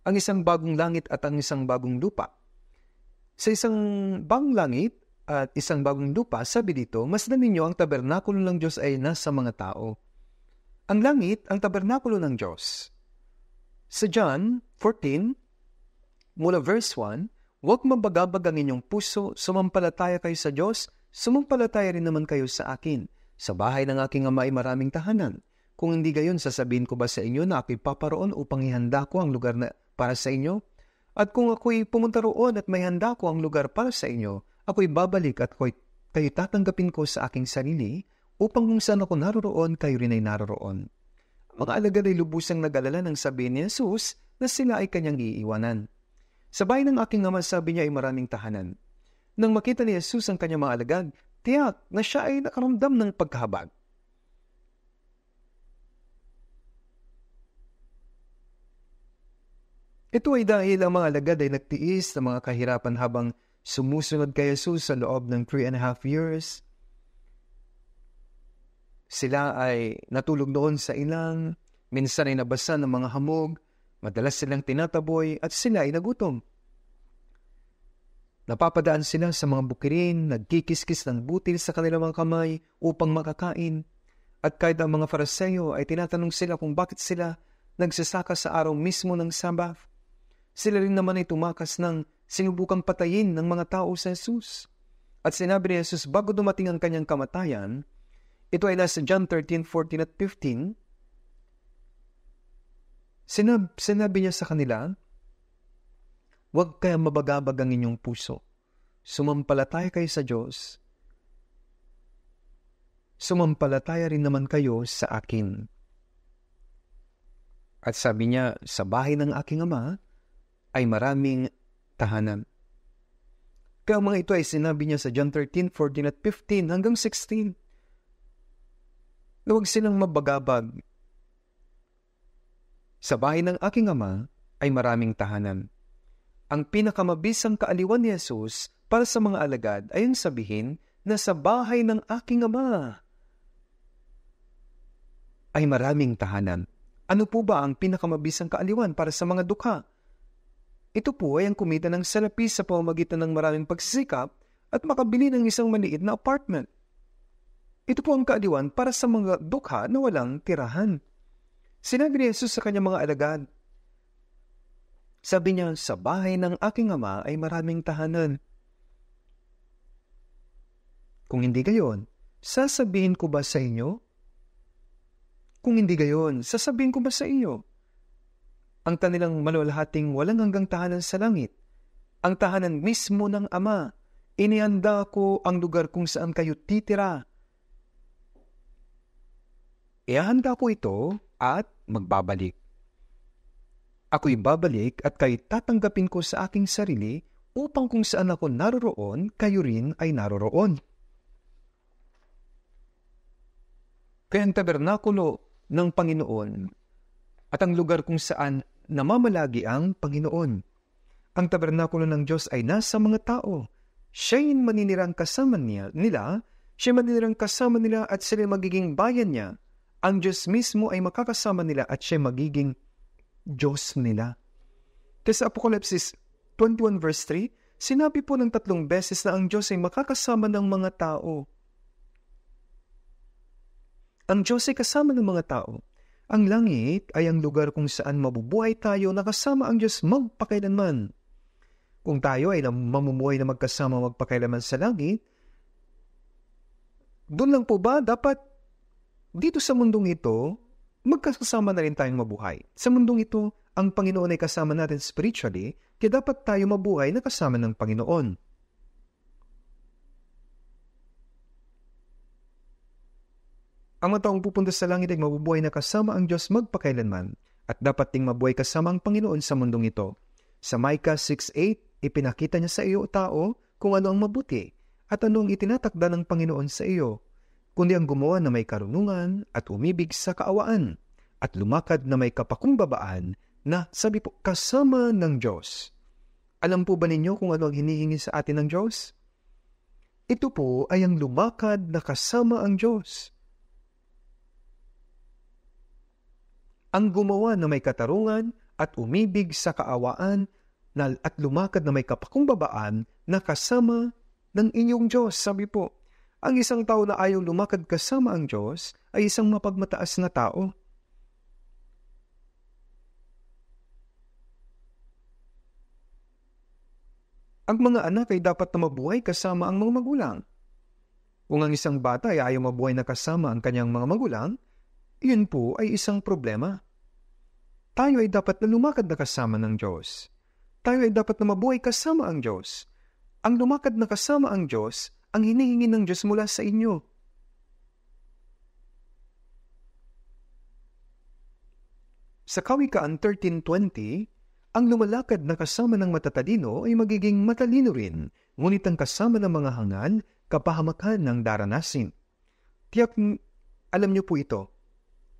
Ang isang bagong langit at ang isang bagong lupa. Sa isang bagong langit at isang bagong lupa, sabi dito, masdan ninyo ang tabernakulo ng Diyos ay nasa mga tao. Ang langit ang tabernakulo ng Diyos. Sa John 14, mula verse 1, Huwag mabagabag ang inyong puso, sumampalataya kayo sa Diyos, sumampalataya rin naman kayo sa akin. Sa bahay ng aking ama ay maraming tahanan. Kung hindi gayon, sasabihin ko ba sa inyo na ako'y paparoon upang ihanda ko ang lugar na para sa inyo? At kung ako'y pumunta roon at may handa ko ang lugar para sa inyo, ako'y babalik at ko'y kayo tatanggapin ko sa aking sarili upang kung saan ako naroroon, kayo rin ay naroroon. Mga alagad ay lubusang nag-alala nang sabihin ni Jesus na sila ay kanyang iiwanan. Sabay ng aking ama sabi niya ay maraming tahanan. Nang makita ni Jesus ang kanyang mga alagad, tiyak na siya ay nakaramdam ng pagkahabag. Ito ay dahil ang mga alagad ay nagtiis sa mga kahirapan habang sumusunod kay Jesus sa loob ng three and a half years. Sila ay natulog doon sa ilang, minsan ay nabasa ng mga hamog, Madalas silang tinataboy at sila ay nagutom. Napapadaan sila sa mga bukirin, nagkikiskis ng butil sa kanilang mga kamay upang makakain. At kahit ang mga fariseyo ay tinatanong sila kung bakit sila nagsasaka sa araw mismo ng Sabbath, sila rin naman ay tumakas ng sinubukang patayin ng mga tao sa Jesus. At sinabi ni Jesus bago dumating ang kanyang kamatayan, ito ay nasa John 13, 14 at 15, Sinab, sinabi niya sa kanila, Huwag kaya mabagabag ang inyong puso. Sumampalataya kayo sa Diyos. Sumampalataya rin naman kayo sa akin. At sabi niya, sa bahay ng aking ama ay maraming tahanan. Kaya mga ito ay sinabi niya sa John 13, 14 at 15 hanggang 16. Huwag silang mabagabag sa bahay ng aking ama ay maraming tahanan. Ang pinakamabisang kaaliwan ni Jesus para sa mga alagad ay ang sabihin na sa bahay ng aking ama ay maraming tahanan. Ano po ba ang pinakamabisang kaaliwan para sa mga dukha? Ito po ay ang kumita ng salapi sa pamamagitan ng maraming pagsisikap at makabili ng isang maliit na apartment. Ito po ang kaaliwan para sa mga dukha na walang tirahan. Sinabi ni Jesus sa kanyang mga alagad, Sabi niya, sa bahay ng aking ama ay maraming tahanan. Kung hindi gayon, sasabihin ko ba sa inyo? Kung hindi gayon, sasabihin ko ba sa inyo? Ang kanilang malulahating walang hanggang tahanan sa langit, ang tahanan mismo ng Ama, inianda ko ang lugar kung saan kayo titira. Ihanda ko ito at magbabalik. Ako'y babalik at kay tatanggapin ko sa aking sarili upang kung saan ako naroroon, kayo rin ay naroroon. Kaya ang tabernakulo ng Panginoon at ang lugar kung saan namamalagi ang Panginoon. Ang tabernakulo ng Diyos ay nasa mga tao. Siya'y maninirang kasama niya, nila, siya'y maninirang kasama nila at sila magiging bayan niya ang Diyos mismo ay makakasama nila at siya magiging Diyos nila. Kasi sa Apocalypse 21 verse 3, sinabi po ng tatlong beses na ang Diyos ay makakasama ng mga tao. Ang Diyos ay kasama ng mga tao. Ang langit ay ang lugar kung saan mabubuhay tayo na kasama ang Diyos magpakailanman. Kung tayo ay mamumuhay na magkasama magpakailanman sa langit, doon lang po ba dapat dito sa mundong ito, magkasama na rin tayong mabuhay. Sa mundong ito, ang Panginoon ay kasama natin spiritually, kaya dapat tayo mabuhay na kasama ng Panginoon. Ang mga taong pupunta sa langit ay mabubuhay na kasama ang Diyos magpakailanman at dapat ding mabuhay kasama ang Panginoon sa mundong ito. Sa Micah 6.8, ipinakita niya sa iyo, tao, kung ano ang mabuti at ano ang itinatakda ng Panginoon sa iyo kundi ang gumawa na may karunungan at umibig sa kaawaan at lumakad na may kapakumbabaan na sabi po kasama ng Diyos. Alam po ba ninyo kung ano ang hinihingi sa atin ng Diyos? Ito po ay ang lumakad na kasama ang Diyos. Ang gumawa na may katarungan at umibig sa kaawaan na, at lumakad na may kapakumbabaan na kasama ng inyong Diyos, sabi po. Ang isang tao na ayaw lumakad kasama ang Diyos ay isang mapagmataas na tao. Ang mga anak ay dapat na mabuhay kasama ang mga magulang. Kung ang isang bata ay ayaw mabuhay na kasama ang kanyang mga magulang, iyon po ay isang problema. Tayo ay dapat na lumakad na kasama ng Diyos. Tayo ay dapat na mabuhay kasama ang Diyos. Ang lumakad na kasama ang Diyos ang hinihingi ng Diyos mula sa inyo. Sa Kawikaan 13.20, ang lumalakad na kasama ng matatalino ay magiging matalino rin, ngunit ang kasama ng mga hangal, kapahamakan ng daranasin. Tiyak, alam niyo po ito.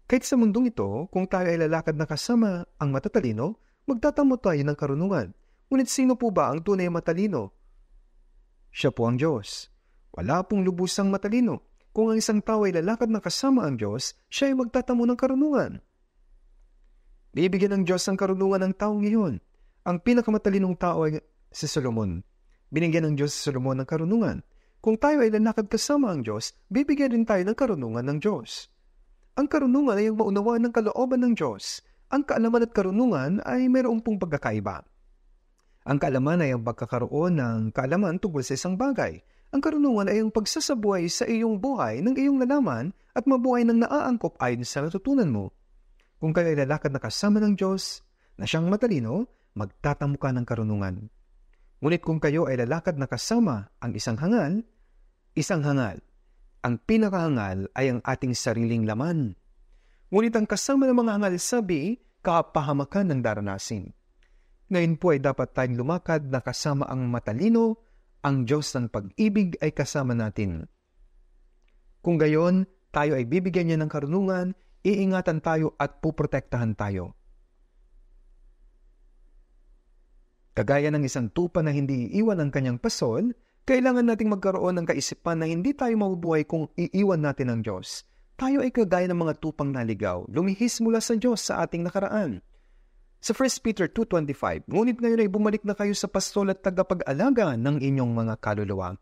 Kahit sa mundong ito, kung tayo ay lalakad na kasama ang matatalino, magtatamo tayo ng karunungan. Ngunit sino po ba ang tunay matalino? Siya po ang Diyos. Wala pong lubusang matalino. Kung ang isang tao ay lalakad na kasama ang Diyos, siya ay magtatamo ng karunungan. Bibigyan ng Diyos ang karunungan ng taong iyon. Ang pinakamatalinong tao ay si Solomon. Binigyan ng Diyos si Solomon ng karunungan. Kung tayo ay lalakad kasama ang Diyos, bibigyan rin tayo ng karunungan ng Diyos. Ang karunungan ay ang maunawaan ng kalooban ng Diyos. Ang kaalaman at karunungan ay mayroong pong pagkakaiba. Ang kaalaman ay ang pagkakaroon ng kaalaman tungkol sa isang bagay. Ang karunungan ay ang pagsasabuhay sa iyong buhay ng iyong nalaman at mabuhay ng naaangkop ayon sa natutunan mo. Kung kayo ay lalakad na kasama ng Diyos, na siyang matalino, magtatamo ka ng karunungan. Ngunit kung kayo ay lalakad na kasama ang isang hangal, isang hangal, ang pinakahangal ay ang ating sariling laman. Ngunit ang kasama ng mga hangal sabi, kapahamakan ng daranasin. Ngayon po ay dapat tayong lumakad na kasama ang matalino ang Diyos ng pag-ibig ay kasama natin. Kung gayon, tayo ay bibigyan niya ng karunungan, iingatan tayo at puprotektahan tayo. Kagaya ng isang tupa na hindi iiwan ang kanyang pasol, kailangan nating magkaroon ng kaisipan na hindi tayo mabubuhay kung iiwan natin ang Diyos. Tayo ay kagaya ng mga tupang naligaw, lumihis mula sa Diyos sa ating nakaraan. Sa 1 Peter 2.25, Ngunit ngayon ay bumalik na kayo sa pastol at tagapag-alaga ng inyong mga kaluluwa.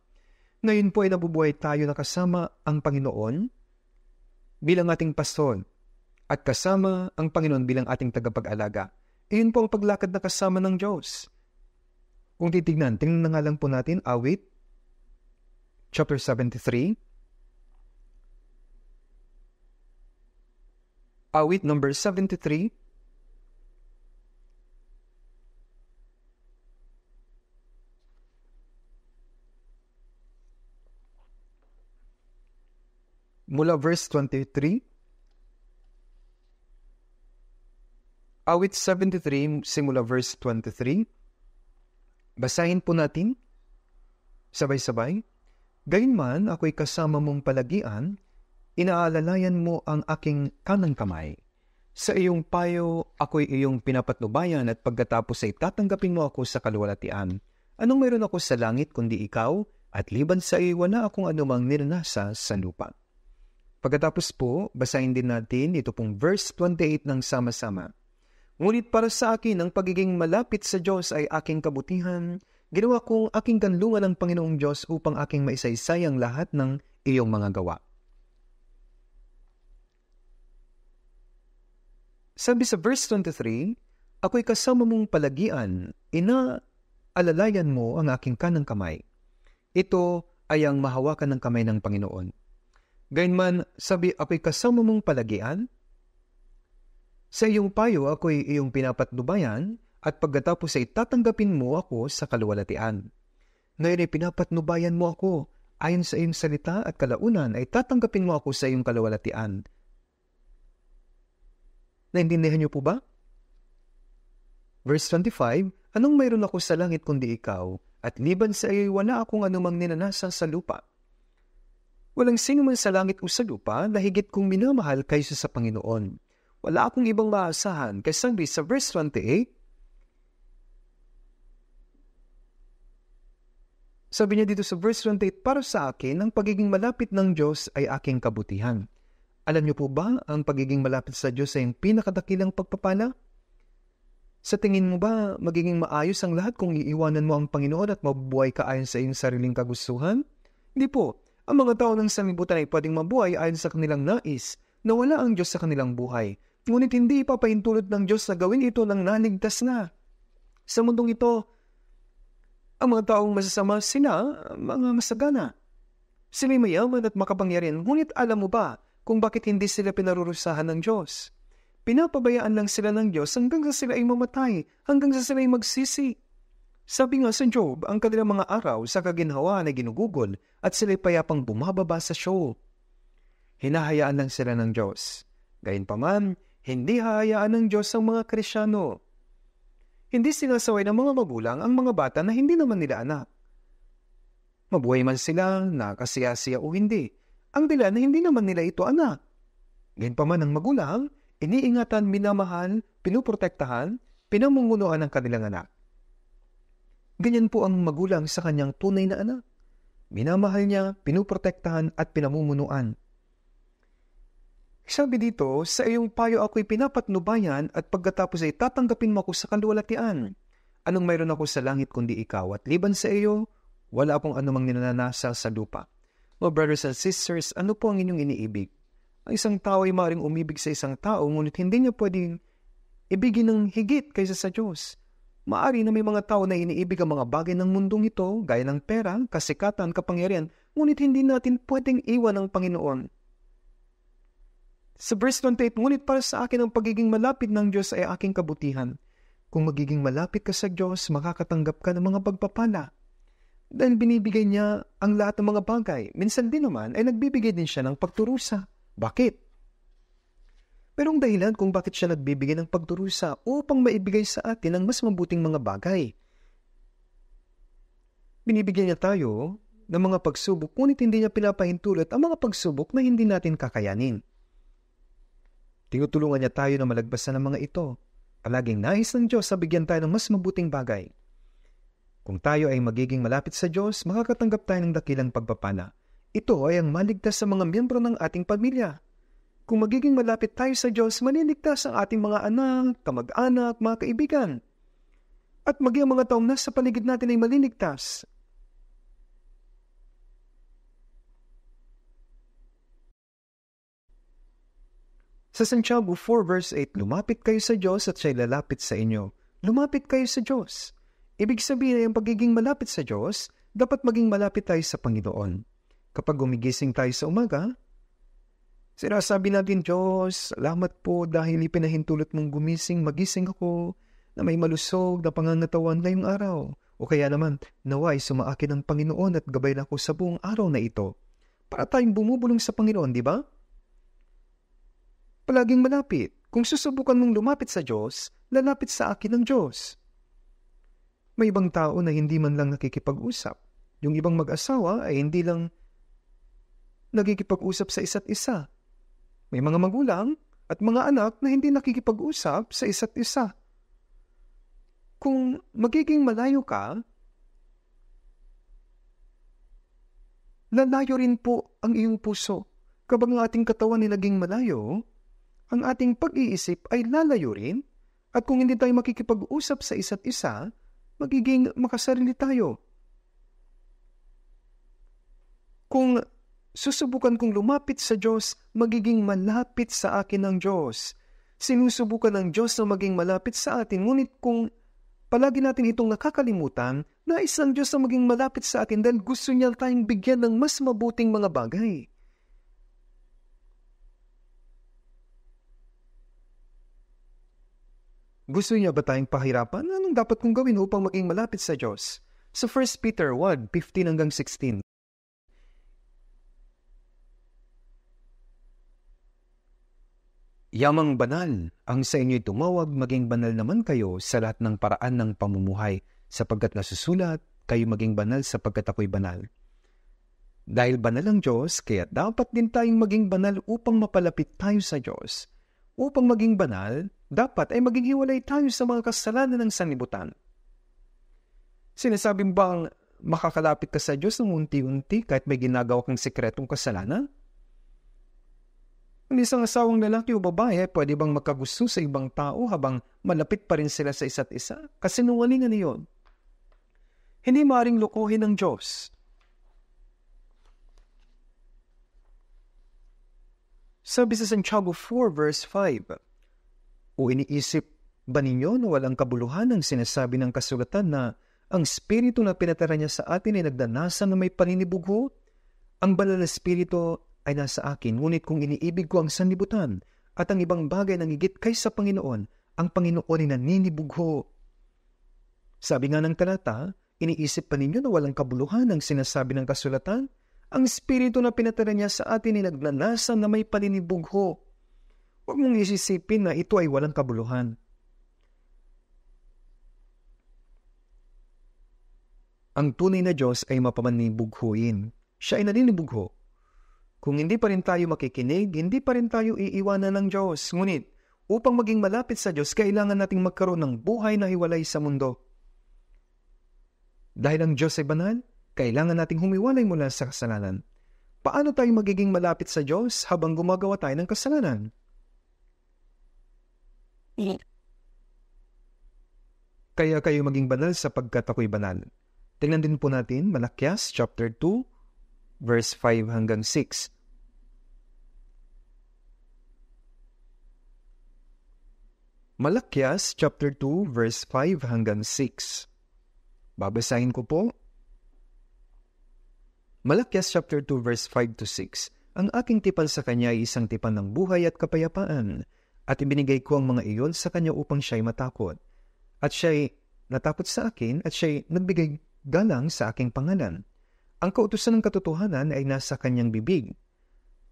Ngayon po ay nabubuhay tayo na kasama ang Panginoon bilang ating pastol at kasama ang Panginoon bilang ating tagapag-alaga. Iyon po ang paglakad na kasama ng Diyos. Kung titignan, tingnan na nga lang po natin awit ah, chapter 73 awit ah, number 73 mula verse 23. Awit 73 simula verse 23. Basahin po natin sabay-sabay. Gayunman ako'y kasama mong palagian, inaalalayan mo ang aking kanang kamay. Sa iyong payo, ako'y iyong pinapatnubayan at pagkatapos ay tatanggapin mo ako sa kalwalatian. Anong mayroon ako sa langit kundi ikaw? At liban sa iyo, wala akong anumang nirnasa sa lupa. Pagkatapos po, basahin din natin ito pong verse 28 ng sama-sama. Ngunit para sa akin, ang pagiging malapit sa Diyos ay aking kabutihan. Ginawa kong aking kanlungan ng Panginoong Diyos upang aking maisaysay ang lahat ng iyong mga gawa. Sabi sa verse 23, Ako'y kasama mong palagian, ina, alalayan mo ang aking kanang kamay. Ito ay ang mahawakan ng kamay ng Panginoon. Gainman, sabi ako'y kasama mong palagian? Sa iyong payo ako'y iyong pinapatnubayan at pagkatapos ay tatanggapin mo ako sa kaluwalatian. Ngayon ay pinapatnubayan mo ako. Ayon sa iyong salita at kalaunan ay tatanggapin mo ako sa iyong kaluwalatian. Naintindihan niyo po ba? Verse 25, Anong mayroon ako sa langit kundi ikaw? At liban sa iyo wala akong anumang ninanasa sa lupa Walang sino man sa langit o sa lupa na higit kong minamahal kaysa sa Panginoon. Wala akong ibang maasahan kasabi sa verse 28. Sabi niya dito sa verse 28, para sa akin, ang pagiging malapit ng Diyos ay aking kabutihan. Alam niyo po ba, ang pagiging malapit sa Diyos ay ang pinakadakilang pagpapala? Sa tingin mo ba, magiging maayos ang lahat kung iiwanan mo ang Panginoon at mabubuhay ka ayon sa iyong sariling kagustuhan? Hindi po. Ang mga tao ng sanlibutan ay pwedeng mabuhay ayon sa kanilang nais na wala ang Diyos sa kanilang buhay. Ngunit hindi ipapaintulot ng Diyos na gawin ito ng naligtas na. Sa mundong ito, ang mga taong masasama sina mga masagana. Sila'y mayaman at makapangyarihan, ngunit alam mo ba kung bakit hindi sila pinarurusahan ng Diyos? Pinapabayaan lang sila ng Diyos hanggang sa sila ay mamatay, hanggang sa sila ay magsisi. Sabi nga sa Job, ang kanilang mga araw sa kaginhawaan ay ginugugol at sila'y payapang bumababa sa show. Hinahayaan lang sila ng Diyos. Gayunpaman, hindi hahayaan ng Diyos ang mga Krisyano. Hindi sinasaway ng mga magulang ang mga bata na hindi naman nila anak. Mabuhay man sila, nakasiyasiya o hindi, ang dila na hindi naman nila ito anak. Gayunpaman ang magulang, iniingatan, minamahal, pinuprotektahan, pinamumunuan ang kanilang anak. Ganyan po ang magulang sa kanyang tunay na anak. Minamahal niya, pinuprotektahan at pinamumunuan. Sabi dito, sa iyong payo ako'y pinapatnubayan at pagkatapos ay tatanggapin mo ako sa kaluwalatian. Anong mayroon ako sa langit kundi ikaw at liban sa iyo, wala akong anumang ninanasa sa lupa. Mga brothers and sisters, ano po ang inyong iniibig? Ang isang tao ay maaaring umibig sa isang tao ngunit hindi niya pwedeng ibigin ng higit kaysa sa Diyos. Maari na may mga tao na iniibig ang mga bagay ng mundong ito gaya ng pera, kasikatan, kapangyarihan, ngunit hindi natin pwedeng iwan ang Panginoon. Sa verse 28, ngunit para sa akin ang pagiging malapit ng Diyos ay aking kabutihan. Kung magiging malapit ka sa Diyos, makakatanggap ka ng mga pagpapala. Dahil binibigay niya ang lahat ng mga bagay, minsan din naman ay nagbibigay din siya ng pagturusa. Bakit? Merong dahilan kung bakit siya nagbibigay ng pagdurusa upang maibigay sa atin ang mas mabuting mga bagay. Binibigyan niya tayo ng mga pagsubok ngunit hindi niya pinapahintulot ang mga pagsubok na hindi natin kakayanin. Tinutulungan niya tayo na malagpasan ang mga ito. Palaging nais ng Diyos sa bigyan tayo ng mas mabuting bagay. Kung tayo ay magiging malapit sa Diyos, makakatanggap tayo ng dakilang pagpapala. Ito ay ang maligtas sa mga miyembro ng ating pamilya kung magiging malapit tayo sa Diyos, maniligtas ang ating mga anak, kamag-anak, mga kaibigan. At maging ang mga taong nasa paligid natin ay maliligtas. Sa Santiago 4 verse 8, lumapit kayo sa Diyos at siya'y lalapit sa inyo. Lumapit kayo sa Diyos. Ibig sabihin ay ang pagiging malapit sa Diyos, dapat maging malapit tayo sa Panginoon. Kapag gumigising tayo sa umaga, Sinasabi natin, Diyos, salamat po dahil ipinahintulot mong gumising, magising ako, na may malusog na pangangatawan ngayong araw. O kaya naman, naway sumaakin ng Panginoon at gabay na ako sa buong araw na ito. Para tayong bumubulong sa Panginoon, di ba? Palaging malapit. Kung susubukan mong lumapit sa Diyos, lalapit sa akin ang Diyos. May ibang tao na hindi man lang nakikipag-usap. Yung ibang mag-asawa ay hindi lang nagkikipag-usap sa isa't isa may mga magulang at mga anak na hindi nakikipag-usap sa isa't isa. Kung magiging malayo ka, lalayo rin po ang iyong puso. Kapag ang ating katawan ay naging malayo, ang ating pag-iisip ay lalayo rin at kung hindi tayo makikipag-usap sa isa't isa, magiging makasarili tayo. Kung Susubukan kong lumapit sa Diyos, magiging malapit sa akin ng Diyos. Sinusubukan ng Diyos na maging malapit sa atin, ngunit kung palagi natin itong nakakalimutan, na isang Diyos na maging malapit sa atin dahil gusto niya tayong bigyan ng mas mabuting mga bagay. Gusto niya ba tayong pahirapan? Anong dapat kong gawin upang maging malapit sa Diyos? Sa 1 Peter 1:15 hanggang 16. Yamang banal ang sa inyo'y tumawag, maging banal naman kayo sa lahat ng paraan ng pamumuhay, sapagkat nasusulat, kayo maging banal sapagkat ako'y banal. Dahil banal ang Diyos, kaya dapat din tayong maging banal upang mapalapit tayo sa Diyos. Upang maging banal, dapat ay maging hiwalay tayo sa mga kasalanan ng sanlibutan. Sinasabing bang makakalapit ka sa Diyos ng unti-unti kahit may ginagawa kang sekretong kasalanan? Ang isang asawang lalaki o babae pwede bang magkagusto sa ibang tao habang malapit pa rin sila sa isa't isa? Kasi na niyon. Hindi maring lokohin ng Diyos. Sabi sa Santiago 4 verse 5, O iniisip ba ninyo na walang kabuluhan ang sinasabi ng kasulatan na ang spirito na pinatara niya sa atin ay nagdanasan na may paninibugho? Ang banal na ay nasa akin, ngunit kung iniibig ko ang sanlibutan at ang ibang bagay ng higit kaysa Panginoon, ang Panginoon ay naninibugho. Sabi nga ng talata, iniisip pa ninyo na walang kabuluhan ang sinasabi ng kasulatan? Ang espiritu na pinatala niya sa atin ay naglalasan na may paninibugho. Huwag mong isisipin na ito ay walang kabuluhan. Ang tunay na Diyos ay mapamanibughuin. Siya ay naninibugho kung hindi pa rin tayo makikinig, hindi pa rin tayo iiwanan ng Diyos. Ngunit, upang maging malapit sa Diyos, kailangan nating magkaroon ng buhay na hiwalay sa mundo. Dahil ang Diyos ay banal, kailangan nating humiwalay mula sa kasalanan. Paano tayo magiging malapit sa Diyos habang gumagawa tayo ng kasalanan? Kaya kayo maging banal sapagkat ako'y banal. Tingnan din po natin Malakyas chapter 2 verse 5 hanggang 6. Malakias chapter 2 verse 5 hanggang 6. Babasahin ko po. Malakias chapter 2 verse 5 to 6. Ang aking tipan sa kanya ay isang tipan ng buhay at kapayapaan, at ibinigay ko ang mga iyon sa kanya upang siya'y matakot. At siya'y natakot sa akin at siya'y nagbigay galang sa aking pangalan. Ang kautusan ng katotohanan ay nasa kanyang bibig,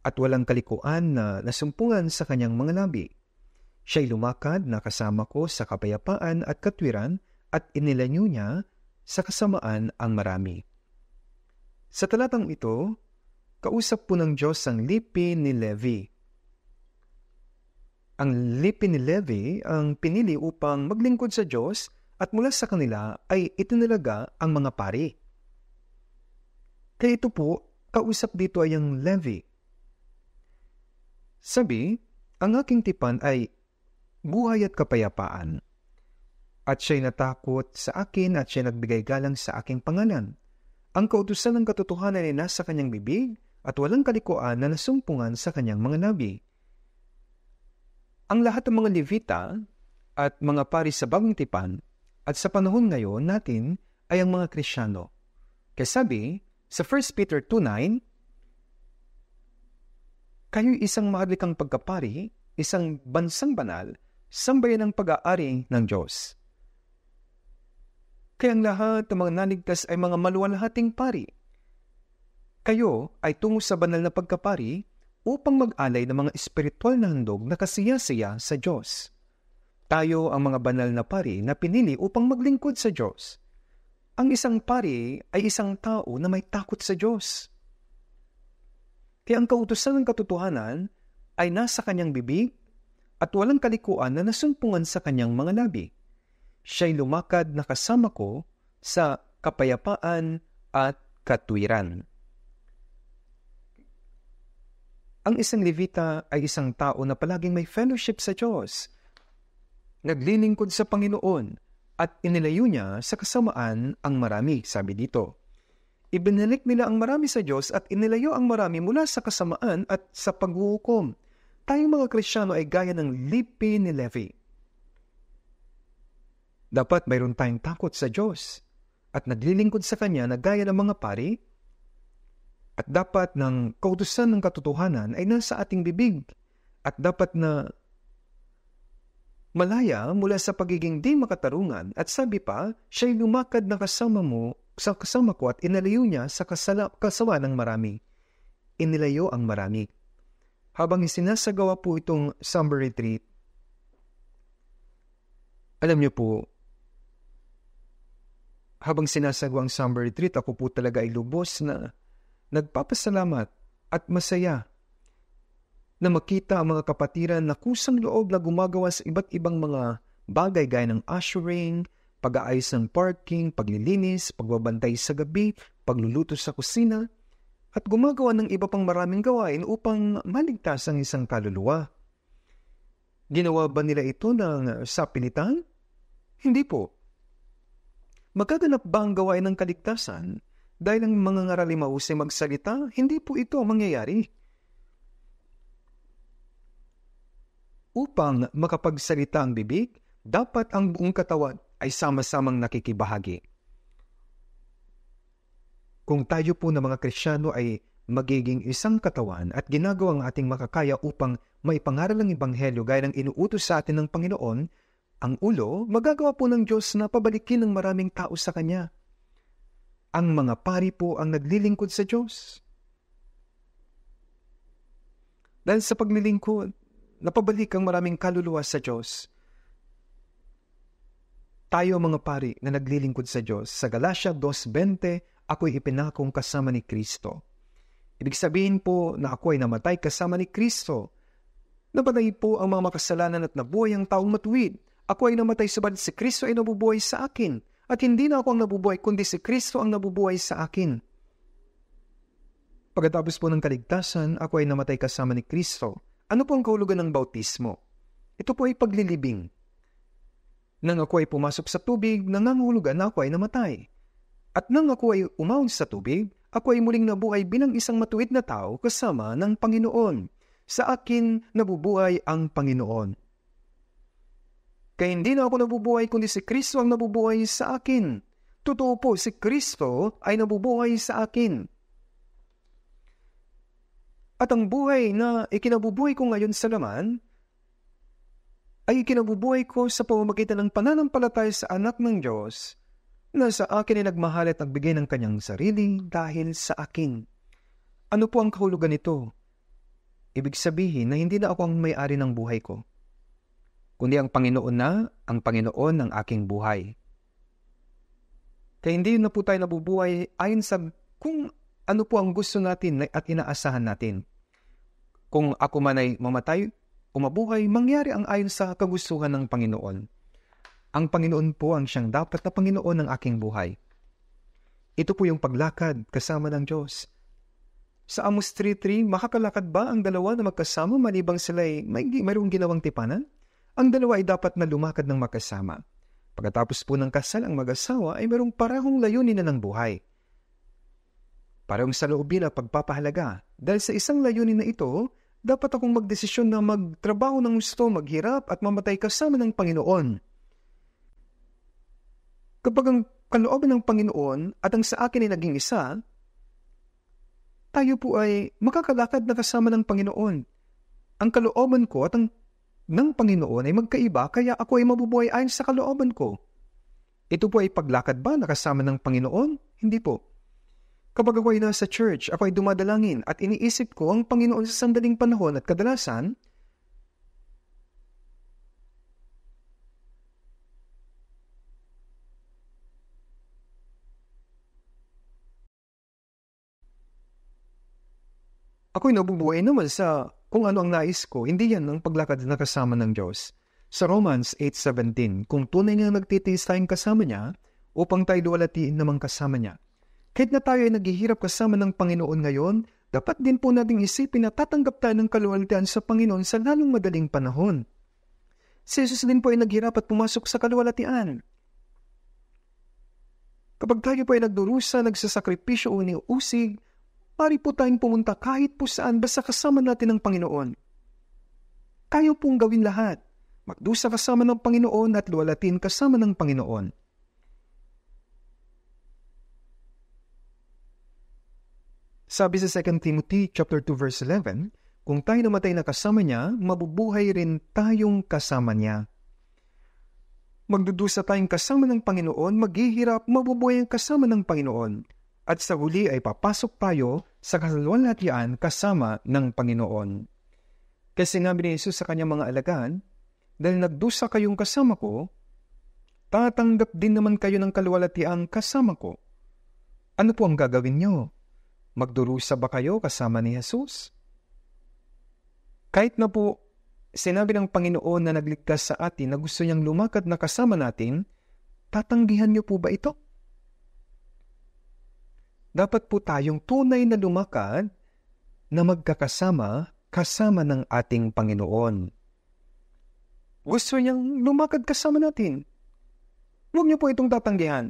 at walang kalikuan na nasumpungan sa kanyang mga labi Siya'y lumakad na kasama ko sa kapayapaan at katwiran at inilanyo niya sa kasamaan ang marami. Sa talatang ito, kausap po ng Diyos ang lipi ni Levi. Ang lipi ni Levi ang pinili upang maglingkod sa Diyos at mula sa kanila ay itinalaga ang mga pari. Kaya ito po, kausap dito ay ang Levi. Sabi, ang aking tipan ay buhay at kapayapaan. At siya'y natakot sa akin at siya'y nagbigay galang sa aking pangalan. Ang kautusan ng katotohanan ay nasa kanyang bibig at walang kalikuan na nasumpungan sa kanyang mga nabi. Ang lahat ng mga Levita at mga pari sa Bagong Tipan at sa panahon ngayon natin ay ang mga Krisyano. Kaya sabi sa 1 Peter 2.9, Kayo'y isang maharlikang pagkapari, isang bansang banal, sambayan ng pag-aari ng Diyos. Kaya ang lahat ng mga naligtas ay mga maluwalhating pari. Kayo ay tungo sa banal na pagkapari upang mag-alay ng mga espiritual na handog na kasiyasiya sa Diyos. Tayo ang mga banal na pari na pinili upang maglingkod sa Diyos. Ang isang pari ay isang tao na may takot sa Diyos. Kaya ang kautusan ng katotohanan ay nasa kanyang bibig at walang kalikuan na nasumpungan sa kanyang mga labi. Siya'y lumakad na kasama ko sa kapayapaan at katwiran. Ang isang Levita ay isang tao na palaging may fellowship sa Diyos, naglilingkod sa Panginoon, at inilayo niya sa kasamaan ang marami, sabi dito. Ibinalik nila ang marami sa Diyos at inilayo ang marami mula sa kasamaan at sa paghuhukom tayong mga Krisyano ay gaya ng lipi ni Levi. Dapat mayroon tayong takot sa Diyos at naglilingkod sa Kanya na gaya ng mga pari at dapat ng kautusan ng katotohanan ay nasa ating bibig at dapat na malaya mula sa pagiging di makatarungan at sabi pa, siya'y lumakad na kasama mo sa kasama ko at inalayo niya sa kasala, kasawa ng marami. Inilayo ang marami habang sinasagawa po itong summer retreat, alam niyo po, habang sinasagawa ang summer retreat, ako po talaga ay lubos na nagpapasalamat at masaya na makita ang mga kapatiran na kusang loob na gumagawa sa iba't ibang mga bagay gaya ng ushering, pag-aayos ng parking, paglilinis, pagbabantay sa gabi, pagluluto sa kusina, at gumagawa ng iba pang maraming gawain upang maligtas ang isang kaluluwa. Ginawa ba nila ito ng sapilitan? Hindi po. Magaganap ba ang gawain ng kaligtasan dahil ang mga ngaralimaus ay magsalita? Hindi po ito mangyayari. Upang makapagsalita ang bibig, dapat ang buong katawan ay sama-samang nakikibahagi kung tayo po na mga Krisyano ay magiging isang katawan at ginagawa ang ating makakaya upang maipangaral ang Ebanghelyo gaya ng inuutos sa atin ng Panginoon, ang ulo, magagawa po ng Diyos na pabalikin ng maraming tao sa Kanya. Ang mga pari po ang naglilingkod sa Diyos. Dahil sa paglilingkod, napabalik ang maraming kaluluwa sa Diyos. Tayo mga pari na naglilingkod sa Diyos, sa Galatia 2.20, ako'y ipinakong kasama ni Kristo. Ibig sabihin po na ako ay namatay kasama ni Kristo. Napatay po ang mga makasalanan at nabuhay ang taong matuwid. Ako ay namatay sabat si Kristo ay nabubuhay sa akin. At hindi na ako ang nabubuhay kundi si Kristo ang nabubuhay sa akin. Pagkatapos po ng kaligtasan, ako ay namatay kasama ni Kristo. Ano po ang kahulugan ng bautismo? Ito po ay paglilibing. Nang ako ay pumasok sa tubig, nangangulugan na ako ay namatay. At nang ako ay umahon sa tubig, ako ay muling nabuhay bilang isang matuwid na tao kasama ng Panginoon. Sa akin nabubuhay ang Panginoon. Kaya hindi na ako nabubuhay kundi si Kristo ang nabubuhay sa akin. Totoo po, si Kristo ay nabubuhay sa akin. At ang buhay na ikinabubuhay ko ngayon sa laman, ay ikinabubuhay ko sa pamamagitan ng pananampalataya sa anak ng Diyos na sa akin ay nagmahal at nagbigay ng kanyang sarili dahil sa akin. Ano po ang kahulugan nito? Ibig sabihin na hindi na ako ang may-ari ng buhay ko, kundi ang Panginoon na ang Panginoon ng aking buhay. Kaya hindi na po tayo nabubuhay ayon sa kung ano po ang gusto natin at inaasahan natin. Kung ako man ay mamatay o mabuhay, mangyari ang ayon sa kagustuhan ng Panginoon. Ang Panginoon po ang siyang dapat na Panginoon ng aking buhay. Ito po yung paglakad kasama ng Diyos. Sa Amos 3.3, makakalakad ba ang dalawa na magkasama malibang sila ay may, mayroong ginawang tipanan? Ang dalawa ay dapat na lumakad ng magkasama. Pagkatapos po ng kasal ang mag-asawa ay mayroong parahong layunin na ng buhay. Parang sa loobin at pagpapahalaga. Dahil sa isang layunin na ito, dapat akong magdesisyon na magtrabaho ng gusto, maghirap at mamatay kasama ng Panginoon. Kapag ang kalooban ng Panginoon at ang sa akin ay naging isa, tayo po ay makakalakad na kasama ng Panginoon. Ang kalooban ko at ang ng Panginoon ay magkaiba kaya ako ay mabubuhay ayon sa kalooban ko. Ito po ay paglakad ba na kasama ng Panginoon? Hindi po. Kapag ako ay nasa church, ako ay dumadalangin at iniisip ko ang Panginoon sa sandaling panahon at kadalasan, ako'y nabubuhay naman sa kung ano ang nais ko, hindi yan ang paglakad na kasama ng Diyos. Sa Romans 8.17, kung tunay nga nagtitiis tayong kasama niya, upang tayo duwalatiin namang kasama niya. Kahit na tayo ay naghihirap kasama ng Panginoon ngayon, dapat din po nating isipin na tatanggap tayo ng kaluwalhatian sa Panginoon sa lalong madaling panahon. Si Jesus din po ay naghirap at pumasok sa kaluwalhatian. Kapag tayo po ay nagdurusa, nagsasakripisyo o niusig, Pari po tayong pumunta kahit po saan basta kasama natin ang Panginoon. Kaya pong gawin lahat. Magdusa kasama ng Panginoon at luwalatin kasama ng Panginoon. Sabi sa 2 Timothy chapter 2 verse 11, kung tayo namatay na kasama niya, mabubuhay rin tayong kasama niya. Magdudusa tayong kasama ng Panginoon, maghihirap, mabubuhay ang kasama ng Panginoon at sa huli ay papasok tayo sa kalwalhatian kasama ng Panginoon. Kasi nga ni Jesus sa kanyang mga alagaan, dahil nagdusa kayong kasama ko, tatanggap din naman kayo ng kalwalhatian kasama ko. Ano po ang gagawin nyo? Magdurusa ba kayo kasama ni Jesus? Kahit na po sinabi ng Panginoon na nagligtas sa atin na gusto niyang lumakad na kasama natin, tatanggihan niyo po ba ito? dapat po tayong tunay na lumakad na magkakasama kasama ng ating Panginoon. Gusto niyang lumakad kasama natin. Huwag niyo po itong tatanggihan.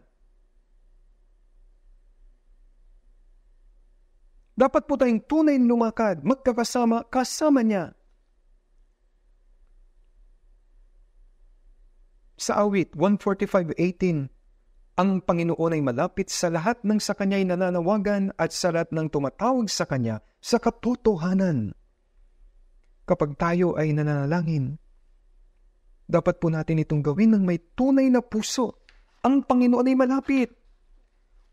Dapat po tayong tunay na lumakad, magkakasama, kasama niya. Sa awit 145.18, ang Panginoon ay malapit sa lahat ng sa Kanya'y nananawagan at sa lahat ng tumatawag sa Kanya sa katotohanan. Kapag tayo ay nananalangin, dapat po natin itong gawin ng may tunay na puso. Ang Panginoon ay malapit.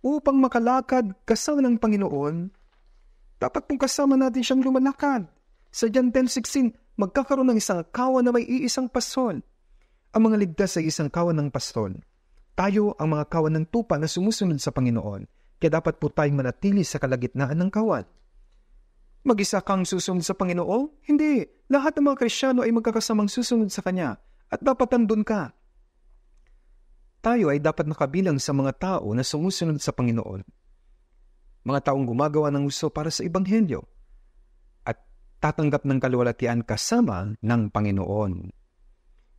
Upang makalakad kasama ng Panginoon, dapat pong kasama natin siyang lumalakad. Sa John 10.16, magkakaroon ng isang kawan na may iisang pastol. Ang mga ligtas ay isang kawan ng pastol tayo ang mga kawan ng tupa na sumusunod sa Panginoon, kaya dapat po tayong manatili sa kalagitnaan ng kawan. Mag-isa kang susunod sa Panginoon? Hindi. Lahat ng mga Krisyano ay magkakasamang susunod sa Kanya at dapat nandun ka. Tayo ay dapat nakabilang sa mga tao na sumusunod sa Panginoon. Mga taong gumagawa ng gusto para sa Ibanghelyo at tatanggap ng kaluwalatian kasama ng Panginoon.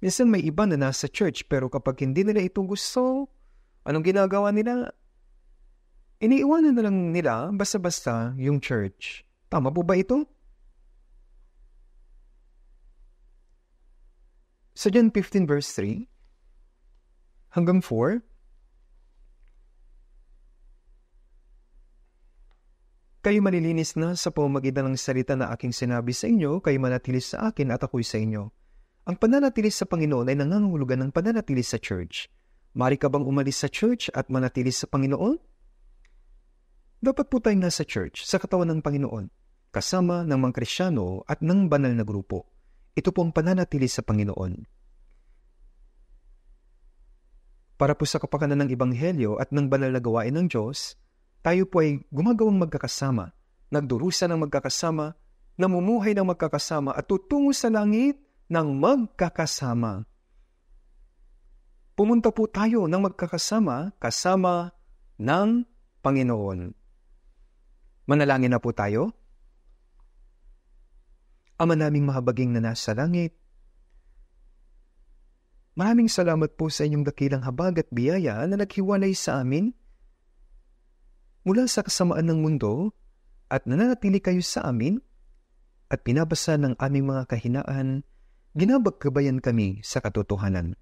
Minsan may iba na nasa church pero kapag hindi nila ito gusto, anong ginagawa nila? Iniiwanan na lang nila basta-basta yung church. Tama po ba ito? Sa John 15 verse 3 hanggang 4, Kayo malilinis na sa pamagitan ng salita na aking sinabi sa inyo, kayo manatili sa akin at ako'y sa inyo. Ang pananatili sa Panginoon ay nangangahulugan ng pananatili sa church. Mari ka bang umalis sa church at manatili sa Panginoon? Dapat po tayong nasa church, sa katawan ng Panginoon, kasama ng mga Krisyano at ng banal na grupo. Ito po ang pananatili sa Panginoon. Para po sa kapakanan ng Ebanghelyo at ng banal na gawain ng Diyos, tayo po ay gumagawang magkakasama, nagdurusa ng magkakasama, namumuhay ng magkakasama at tutungo sa langit ng magkakasama. Pumunta po tayo ng magkakasama kasama ng Panginoon. Manalangin na po tayo. Ama naming mahabaging na nasa langit, maraming salamat po sa inyong dakilang habag at biyaya na naghiwalay sa amin mula sa kasamaan ng mundo at nananatili kayo sa amin at pinabasa ng aming mga kahinaan ginabagkabayan kami sa katotohanan.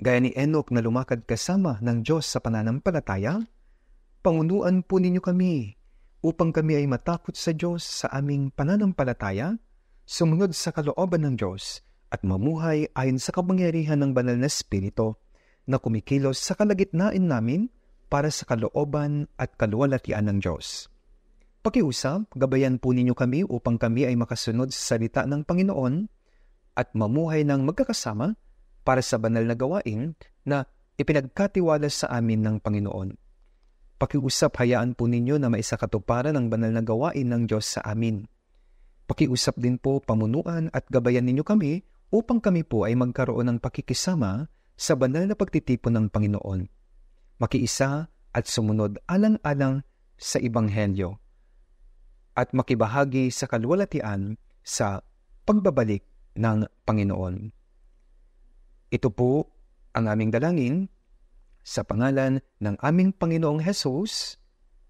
Gaya ni Enoch na lumakad kasama ng Diyos sa pananampalataya, pangunuan po ninyo kami upang kami ay matakot sa Diyos sa aming pananampalataya, sumunod sa kalooban ng Diyos at mamuhay ayon sa kapangyarihan ng banal na Espiritu na kumikilos sa kalagitnaan namin para sa kalooban at kaluwalatian ng Diyos. Pakiusap, gabayan po ninyo kami upang kami ay makasunod sa salita ng Panginoon at mamuhay ng magkakasama para sa banal na gawain na ipinagkatiwala sa amin ng Panginoon. Pakiusap, hayaan po ninyo na maisa katuparan ang banal na gawain ng Diyos sa amin. Pakiusap din po pamunuan at gabayan ninyo kami upang kami po ay magkaroon ng pakikisama sa banal na pagtitipon ng Panginoon. Makiisa at sumunod alang-alang sa Ibanghelyo at makibahagi sa kalwalatian sa pagbabalik ng Panginoon. Ito po ang aming dalangin sa pangalan ng aming Panginoong Hesus.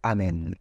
Amen.